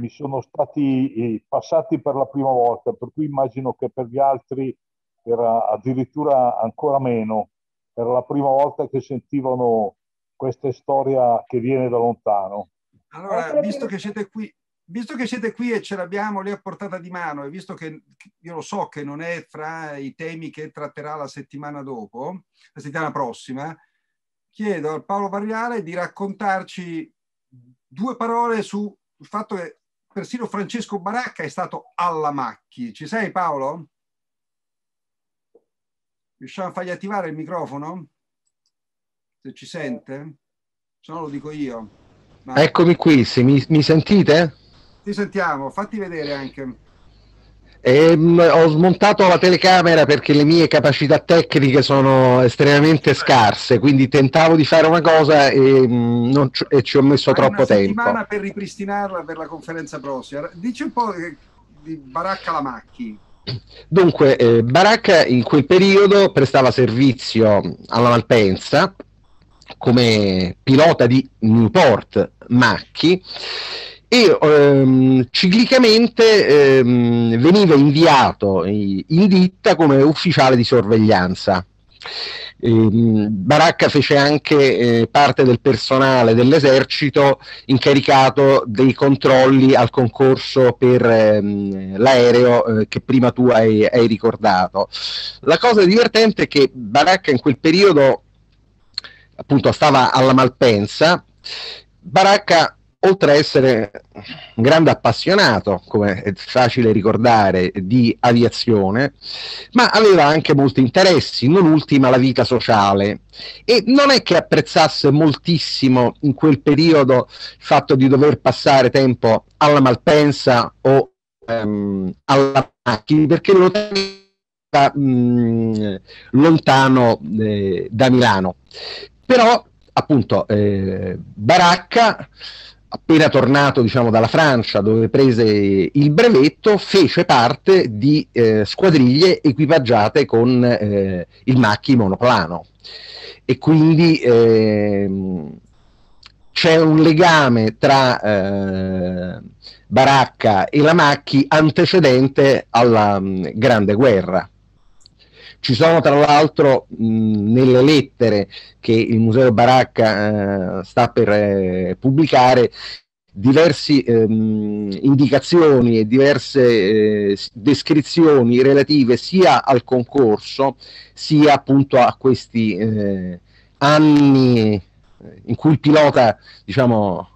mi sono stati eh, passati per la prima volta, per cui immagino che per gli altri era addirittura ancora meno, era la prima volta che sentivano questa storia che viene da lontano. Allora, visto che siete qui, visto che siete qui e ce l'abbiamo lì a portata di mano, e visto che io lo so che non è fra i temi che tratterà la settimana dopo, la settimana prossima, chiedo a Paolo Variale di raccontarci due parole sul fatto che persino Francesco Baracca è stato alla Macchi. Ci sei Paolo? Riusciamo a fargli attivare il microfono? Se ci sente? Se no lo dico io. Ma... Eccomi qui, se mi, mi, sentite? Ti sentiamo, fatti vedere anche. Ehm, ho smontato la telecamera perché le mie capacità tecniche sono estremamente scarse, quindi tentavo di fare una cosa e, mm, non, e ci ho messo Hai troppo tempo. Una settimana per ripristinarla per la conferenza prossima. Dice un po' di Baracca la Lamacchi. Dunque, eh, Baracca in quel periodo prestava servizio alla Malpensa come pilota di Newport Macchi e ehm, ciclicamente ehm, veniva inviato in ditta come ufficiale di sorveglianza Ehm, Baracca fece anche eh, parte del personale dell'esercito incaricato dei controlli al concorso per ehm, l'aereo eh, che prima tu hai, hai ricordato. La cosa divertente è che Baracca in quel periodo appunto stava alla Malpensa. Baracca oltre a essere un grande appassionato, come è facile ricordare, di aviazione, ma aveva anche molti interessi, non ultima la vita sociale. E non è che apprezzasse moltissimo in quel periodo il fatto di dover passare tempo alla Malpensa o ehm, alla macchina, perché lo teneva mh, mm, lontano eh, da Milano. Però appunto eh, Baracca appena tornato diciamo, dalla Francia dove prese il brevetto, fece parte di eh, squadriglie equipaggiate con eh, il Macchi monoplano. E quindi eh, c'è un legame tra eh, Baracca e la Macchi antecedente alla mh, mm, Grande Guerra. Ci sono tra l'altro mh, nelle lettere che il Museo Baracca eh, sta per eh, pubblicare diverse ehm, indicazioni e diverse eh, descrizioni relative sia al concorso sia appunto a questi eh, anni eh, in cui il pilota diciamo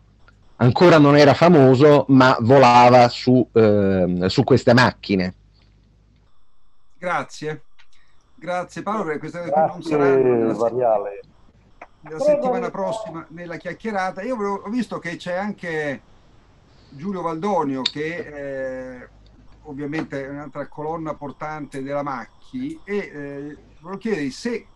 ancora non era famoso ma volava su, eh, su queste macchine. Grazie. Grazie Paolo per questa Grazie, non saranno Variale. la settimana prossima nella chiacchierata. Io ho visto che c'è anche Giulio Valdonio che eh, ovviamente è un'altra colonna portante della Macchi e eh, volevo chiedere se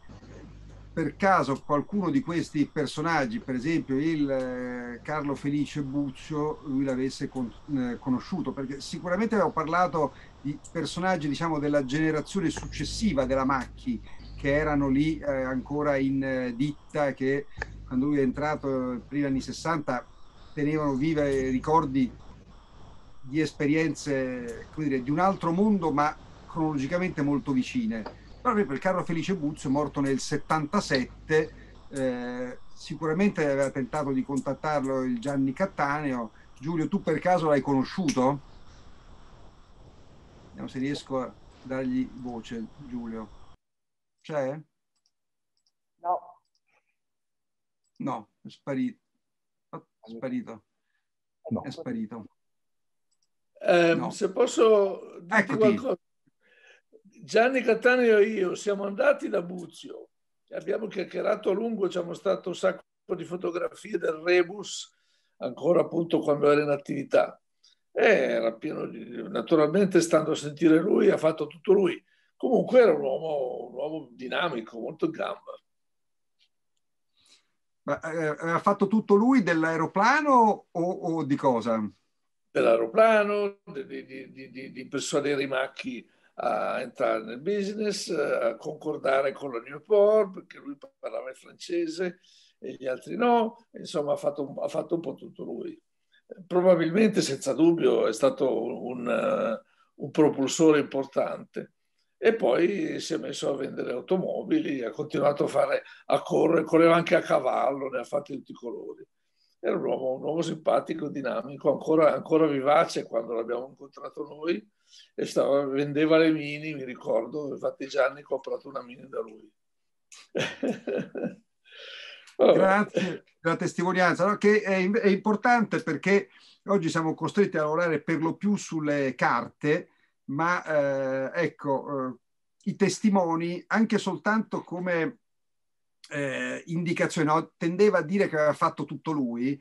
per caso qualcuno di questi personaggi, per esempio il eh, Carlo Felice Buccio, lui l'avesse con, eh, conosciuto, perché sicuramente avevo parlato di personaggi diciamo, della generazione successiva della Macchi che erano lì eh, ancora in eh, ditta che quando lui è entrato eh, prima anni 60 tenevano vive eh, ricordi di esperienze dire, di un altro mondo ma cronologicamente molto vicine proprio per Carlo Felice Buzzo morto nel 77 eh, sicuramente aveva tentato di contattarlo il Gianni Cattaneo Giulio tu per caso l'hai conosciuto? Vediamo se riesco a dargli voce, Giulio. C'è? No. No, è sparito. È sparito. No. È sparito. Eh, no. Se posso dire Eccoti. qualcosa. Gianni Cattaneo e io siamo andati da Buzio, e abbiamo chiacchierato a lungo, ci hanno mostrato un sacco di fotografie del Rebus, ancora appunto quando era in attività era pieno di... Naturalmente, stando a sentire lui, ha fatto tutto lui. Comunque era un uomo, un uomo dinamico, molto gamba. Ma eh, ha fatto tutto lui dell'aeroplano o, o di cosa? Dell'aeroplano, di, di, di, di persuadere i macchi a entrare nel business, a concordare con la Newport, perché lui parlava il francese e gli altri no, insomma ha fatto, ha fatto un po' tutto lui probabilmente senza dubbio è stato un, eh, un propulsore importante e poi si è messo a vendere automobili, ha continuato a fare a correre, correva anche a cavallo, ne ha fatti tutti i colori. Era un uomo, un uomo simpatico, dinamico, ancora, ancora vivace quando l'abbiamo incontrato noi e stava, vendeva le mini, mi ricordo, infatti Gianni ha comprato una mini da lui. Oh. Grazie della testimonianza, no? che è, è, importante perché oggi siamo costretti a lavorare per lo più sulle carte, ma eh, ecco, eh, i testimoni, anche soltanto come eh, indicazione, no? tendeva a dire che aveva fatto tutto lui,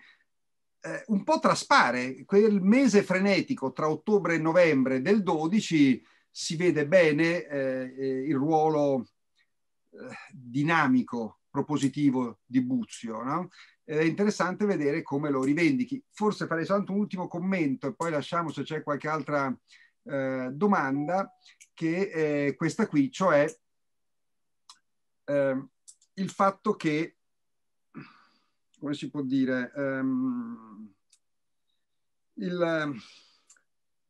eh, un po' traspare. Quel mese frenetico tra ottobre e novembre del 12 si vede bene eh, eh, il ruolo dinamico propositivo di Buzio. No? Ed eh, è interessante vedere come lo rivendichi. Forse farei soltanto un ultimo commento e poi lasciamo se c'è qualche altra eh, domanda, che è questa qui, cioè eh, il fatto che, come si può dire, ehm, il ehm,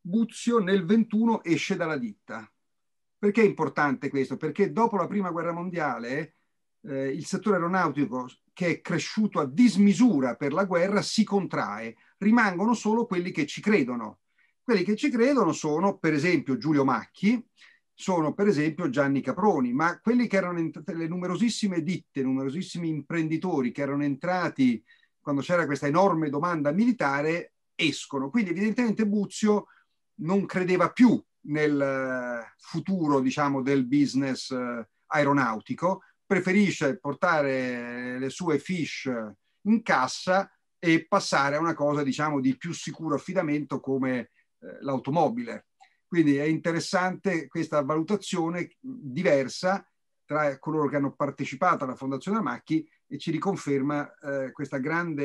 Buzio nel 21 esce dalla ditta. Perché è importante questo? Perché dopo la prima guerra mondiale eh, il settore aeronautico che è cresciuto a dismisura per la guerra si contrae, rimangono solo quelli che ci credono. Quelli che ci credono sono per esempio Giulio Macchi, sono per esempio Gianni Caproni, ma quelli che erano entrate, le numerosissime ditte, numerosissimi imprenditori che erano entrati quando c'era questa enorme domanda militare, escono. Quindi evidentemente Buzio non credeva più nel eh, futuro, diciamo, del business eh, aeronautico, preferisce portare le sue fish in cassa e passare a una cosa diciamo di più sicuro affidamento come eh, l'automobile. Quindi è interessante questa valutazione diversa tra coloro che hanno partecipato alla Fondazione Amacchi e ci riconferma eh, questa grande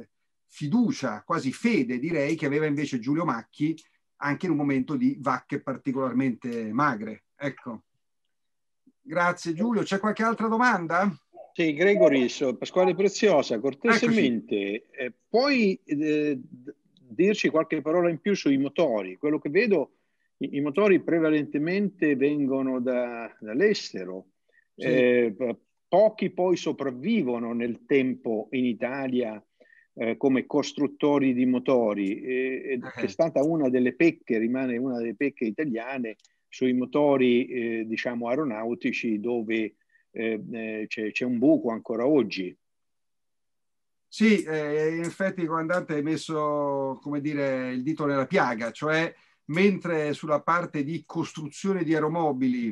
eh, fiducia, quasi fede direi, che aveva invece Giulio Macchi anche in un momento di vacche particolarmente magre. Ecco. Grazie Giulio. C'è qualche altra domanda? Sì, Gregory, Pasquale Preziosa, cortesemente, eh, puoi eh, dirci qualche parola in più sui motori? Quello che vedo, i, i motori prevalentemente vengono da, dall'estero, sì. eh, pochi poi sopravvivono nel tempo in Italia eh, come costruttori di motori, eh, è eh. stata una delle pecche, rimane una delle pecche italiane sui motori eh, diciamo aeronautici dove eh, eh, c'è, c'è, un buco ancora oggi. Sì, eh, in effetti comandante hai messo come dire, il dito nella piaga, cioè mentre sulla parte di costruzione di aeromobili,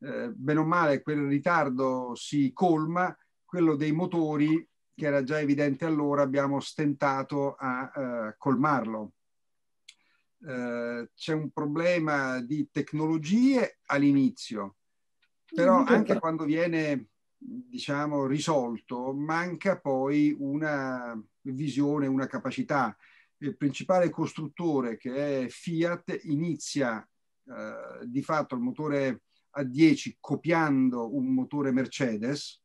eh, bene o male, quel ritardo si colma, quello dei motori, che era già evidente allora, abbiamo stentato a eh, colmarlo. Eh, c'è un problema di tecnologie all'inizio, però mm, anche certo. quando viene diciamo risolto manca poi una visione, una capacità. Il principale costruttore che è Fiat inizia eh, di fatto il motore A10 copiando un motore Mercedes.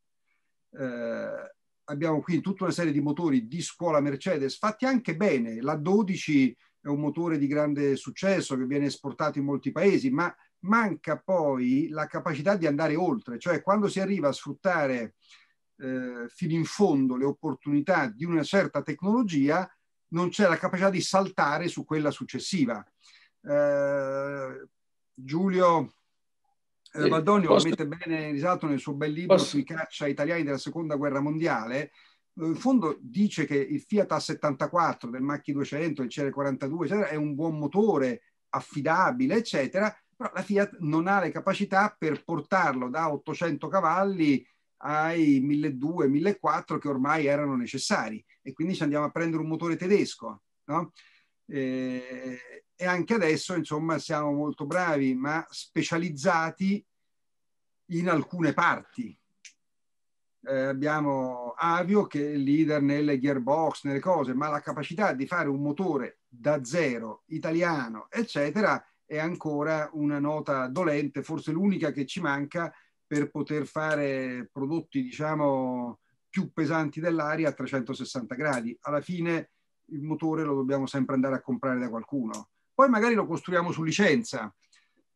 Eh, abbiamo qui tutta una serie di motori di scuola Mercedes fatti anche bene, la 12 è un motore di grande successo che viene esportato in molti paesi, ma manca poi la capacità di andare oltre, cioè quando si arriva a sfruttare eh, fino in fondo le opportunità di una certa tecnologia, non c'è la capacità di saltare su quella successiva. Eh, Giulio eh, Valdonio lo mette bene in risalto nel suo bel libro posso. sui caccia italiani della seconda guerra mondiale, in fondo dice che il Fiat A74 del Macchi 200, il CR42, eccetera, è un buon motore, affidabile, eccetera, però la Fiat non ha le capacità per portarlo da 800 cavalli ai 1200, 1400 che ormai erano necessari e quindi ci andiamo a prendere un motore tedesco. No? E, e anche adesso, insomma, siamo molto bravi, ma specializzati in alcune parti, eh, abbiamo Avio che è il leader nelle gearbox, nelle cose, ma la capacità di fare un motore da zero, italiano, eccetera, è ancora una nota dolente, forse l'unica che ci manca per poter fare prodotti, diciamo, più pesanti dell'aria a 360 gradi. Alla fine il motore lo dobbiamo sempre andare a comprare da qualcuno. Poi magari lo costruiamo su licenza,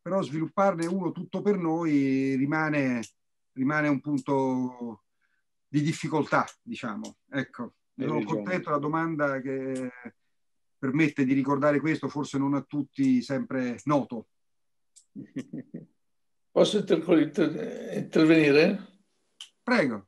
però svilupparne uno tutto per noi rimane, rimane un punto di difficoltà, diciamo. Ecco, sono contento la domanda che permette di ricordare questo, forse non a tutti sempre noto. Posso inter intervenire? Prego.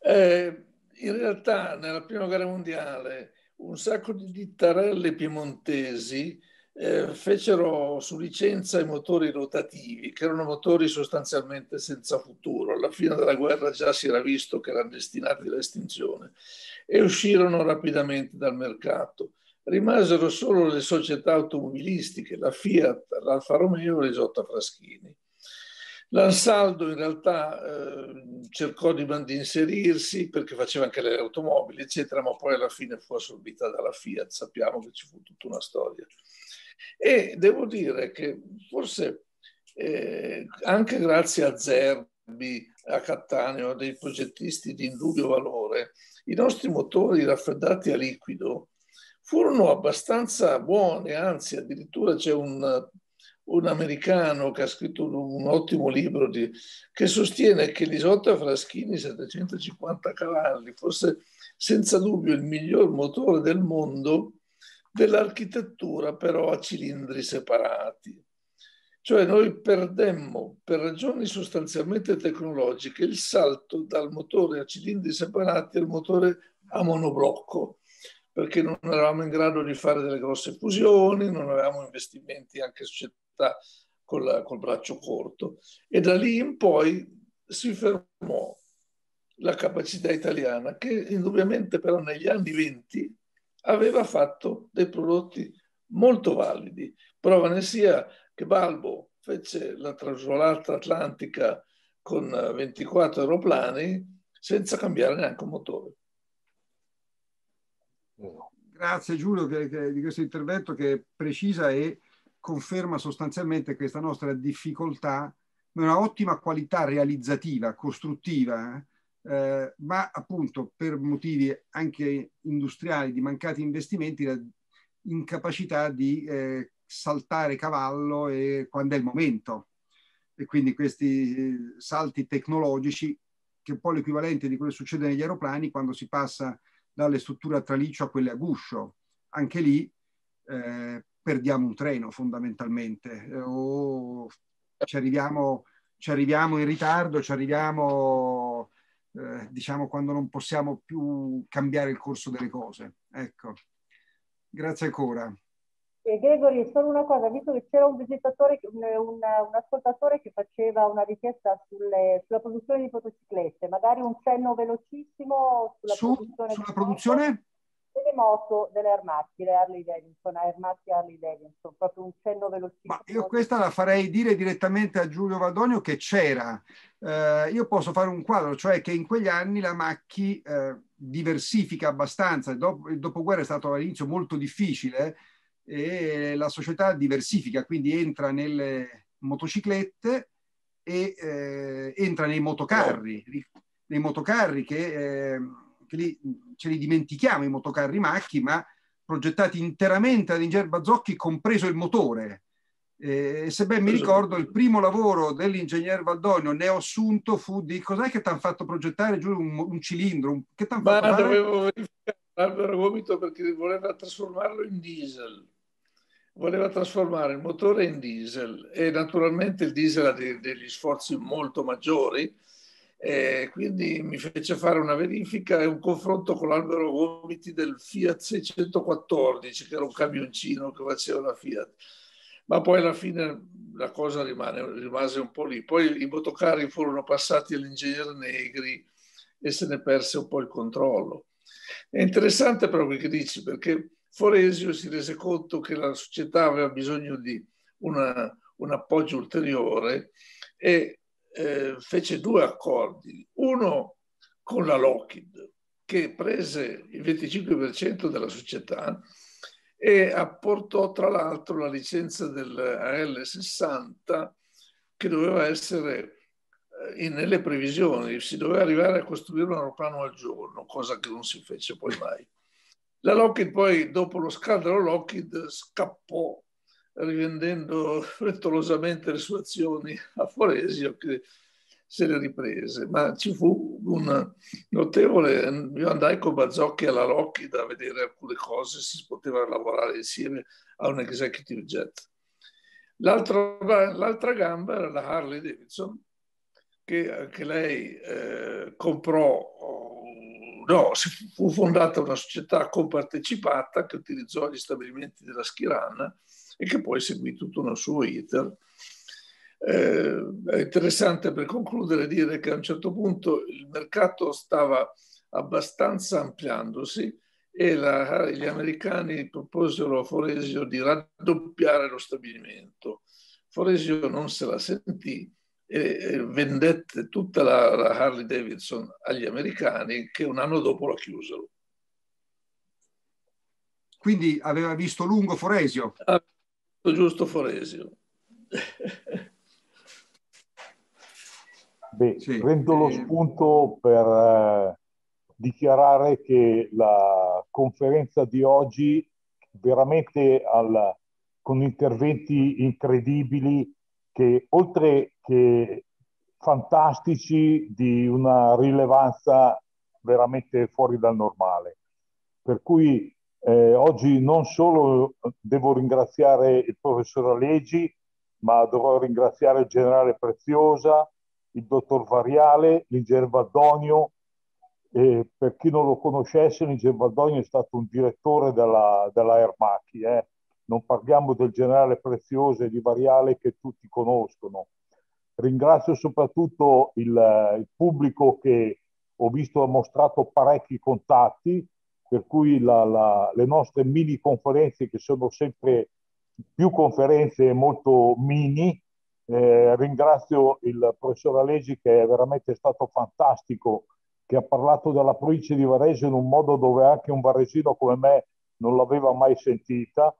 Eh, in realtà nella prima guerra mondiale un sacco di dittarelle piemontesi eh, fecero su licenza i motori rotativi, che erano motori sostanzialmente senza futuro. Alla fine della guerra già si era visto che erano destinati all'estinzione e uscirono rapidamente dal mercato. Rimasero solo le società automobilistiche, la Fiat, l'Alfa Romeo e Giotto Fraschini. L'Ansaldo in realtà eh, cercò di, di, inserirsi perché faceva anche le automobili, eccetera, ma poi alla fine fu assorbita dalla Fiat. Sappiamo che ci fu tutta una storia. E devo dire che forse eh, anche grazie a Zerbi, a Cattaneo, a dei progettisti di indubbio valore, i nostri motori raffreddati a liquido furono abbastanza buoni, anzi addirittura c'è un, un americano che ha scritto un, ottimo libro di, che sostiene che l'Isotta Fraschini 750 cavalli, forse senza dubbio il miglior motore del mondo, dell'architettura però a cilindri separati. Cioè noi perdemmo per ragioni sostanzialmente tecnologiche il salto dal motore a cilindri separati al motore a monoblocco, perché non eravamo in grado di fare delle grosse fusioni, non avevamo investimenti anche società col, col braccio corto. E da lì in poi si fermò la capacità italiana, che indubbiamente però negli anni 20 aveva fatto dei prodotti molto validi. Prova ne sia che Balbo fece la trasolata atlantica con 24 eh, aeroplani senza cambiare neanche un motore. Grazie Giulio che, che, di questo intervento che precisa e conferma sostanzialmente questa nostra difficoltà, ma una ottima qualità realizzativa, costruttiva, eh? eh, ma appunto per motivi anche industriali di mancati investimenti, la incapacità di eh, saltare cavallo e quando è il momento. E quindi questi eh, salti tecnologici, che è un po' l'equivalente di quello che succede negli aeroplani quando si passa dalle strutture a traliccio a quelle a guscio. Anche lì eh, perdiamo un treno fondamentalmente eh, o ci arriviamo, ci arriviamo in ritardo, ci arriviamo eh, diciamo quando non possiamo più cambiare il corso delle cose. Ecco. Grazie ancora. E Gregory, solo una cosa, visto che c'era un visitatore, un, un, un, ascoltatore che faceva una richiesta sulle, sulla produzione di motociclette, magari un cenno velocissimo sulla Su, produzione? Sulla produzione? delle moto delle armati, le Harley Davidson, armati Harley Davidson, proprio un cenno velocissimo. Ma io questa la farei dire direttamente a Giulio Valdonio che c'era. Eh, io posso fare un quadro, cioè che in quegli anni la Macchi eh, diversifica abbastanza, il, dopo, il dopoguerra è stato all'inizio molto difficile e la società diversifica, quindi entra nelle motociclette e eh, entra nei motocarri, certo. nei motocarri che eh, che li, ce li dimentichiamo i motocarri macchi, ma progettati interamente ad Inger Bazzocchi, compreso il motore. Eh, se ben mi esatto. ricordo, il primo lavoro dell'ingegner Valdonio ne ho assunto fu di cos'è che ti hanno fatto progettare giù un, un cilindro? Un, che t'han Ma fatto dovevo verificare l'albero gomito perché voleva trasformarlo in diesel. Voleva trasformare il motore in diesel e naturalmente il diesel ha de- degli sforzi molto maggiori eh, quindi mi fece fare una verifica e un confronto con l'albero gomiti del Fiat 614, che era un camioncino che faceva la Fiat. Ma poi alla fine la cosa rimane, rimase un po' lì. Poi i motocari furono passati all'ingegnere Negri e se ne perse un po' il controllo. È interessante però quello che dici, perché Foresio si rese conto che la società aveva bisogno di una, un appoggio ulteriore e eh, fece due accordi, uno con la Lockheed che prese il 25% della società e apportò tra l'altro la licenza dell'AL60 che doveva essere eh, nelle previsioni, si doveva arrivare a costruire un aeroplano al giorno, cosa che non si fece poi mai. La Lockheed poi, dopo lo scandalo Lockheed, scappò rivendendo frettolosamente le sue azioni a Foresio che se le riprese. Ma ci fu un notevole... Io andai con Bazzocchi alla Rocchi da vedere alcune cose, si poteva lavorare insieme a un executive jet. L'altra, l'altra gamba era la Harley Davidson, che anche lei eh, comprò oh, no, fu fondata una società compartecipata che utilizzò gli stabilimenti della Schirana e che poi seguì tutto un suo iter. Eh, è interessante per concludere dire che a un certo punto il mercato stava abbastanza ampliandosi e la, gli americani proposero a Foresio di raddoppiare lo stabilimento. Foresio non se la sentì e vendette tutta la, la Harley Davidson agli americani che un anno dopo la chiusero. Quindi aveva visto lungo Foresio. Aveva ah, Giusto Foresio. Beh, sì, prendo lo eh. spunto per eh, dichiarare che la conferenza di oggi veramente al, con interventi incredibili che oltre che fantastici di una rilevanza veramente fuori dal normale. Per cui eh, oggi non solo devo ringraziare il professor Allegi, ma dovrò ringraziare il generale Preziosa, il dottor Variale, l'ingegner Valdonio. Eh, per chi non lo conoscesse, l'ingegner Valdonio è stato un direttore della, della Ermachi. Eh. Non parliamo del generale Preziosa e di Variale che tutti conoscono. Ringrazio soprattutto il, il pubblico che ho visto ha mostrato parecchi contatti, per cui la, la, le nostre mini conferenze, che sono sempre più conferenze molto mini, eh, ringrazio il professor Alesi che è veramente stato fantastico, che ha parlato della provincia di Varese in un modo dove anche un varesino come me non l'aveva mai sentita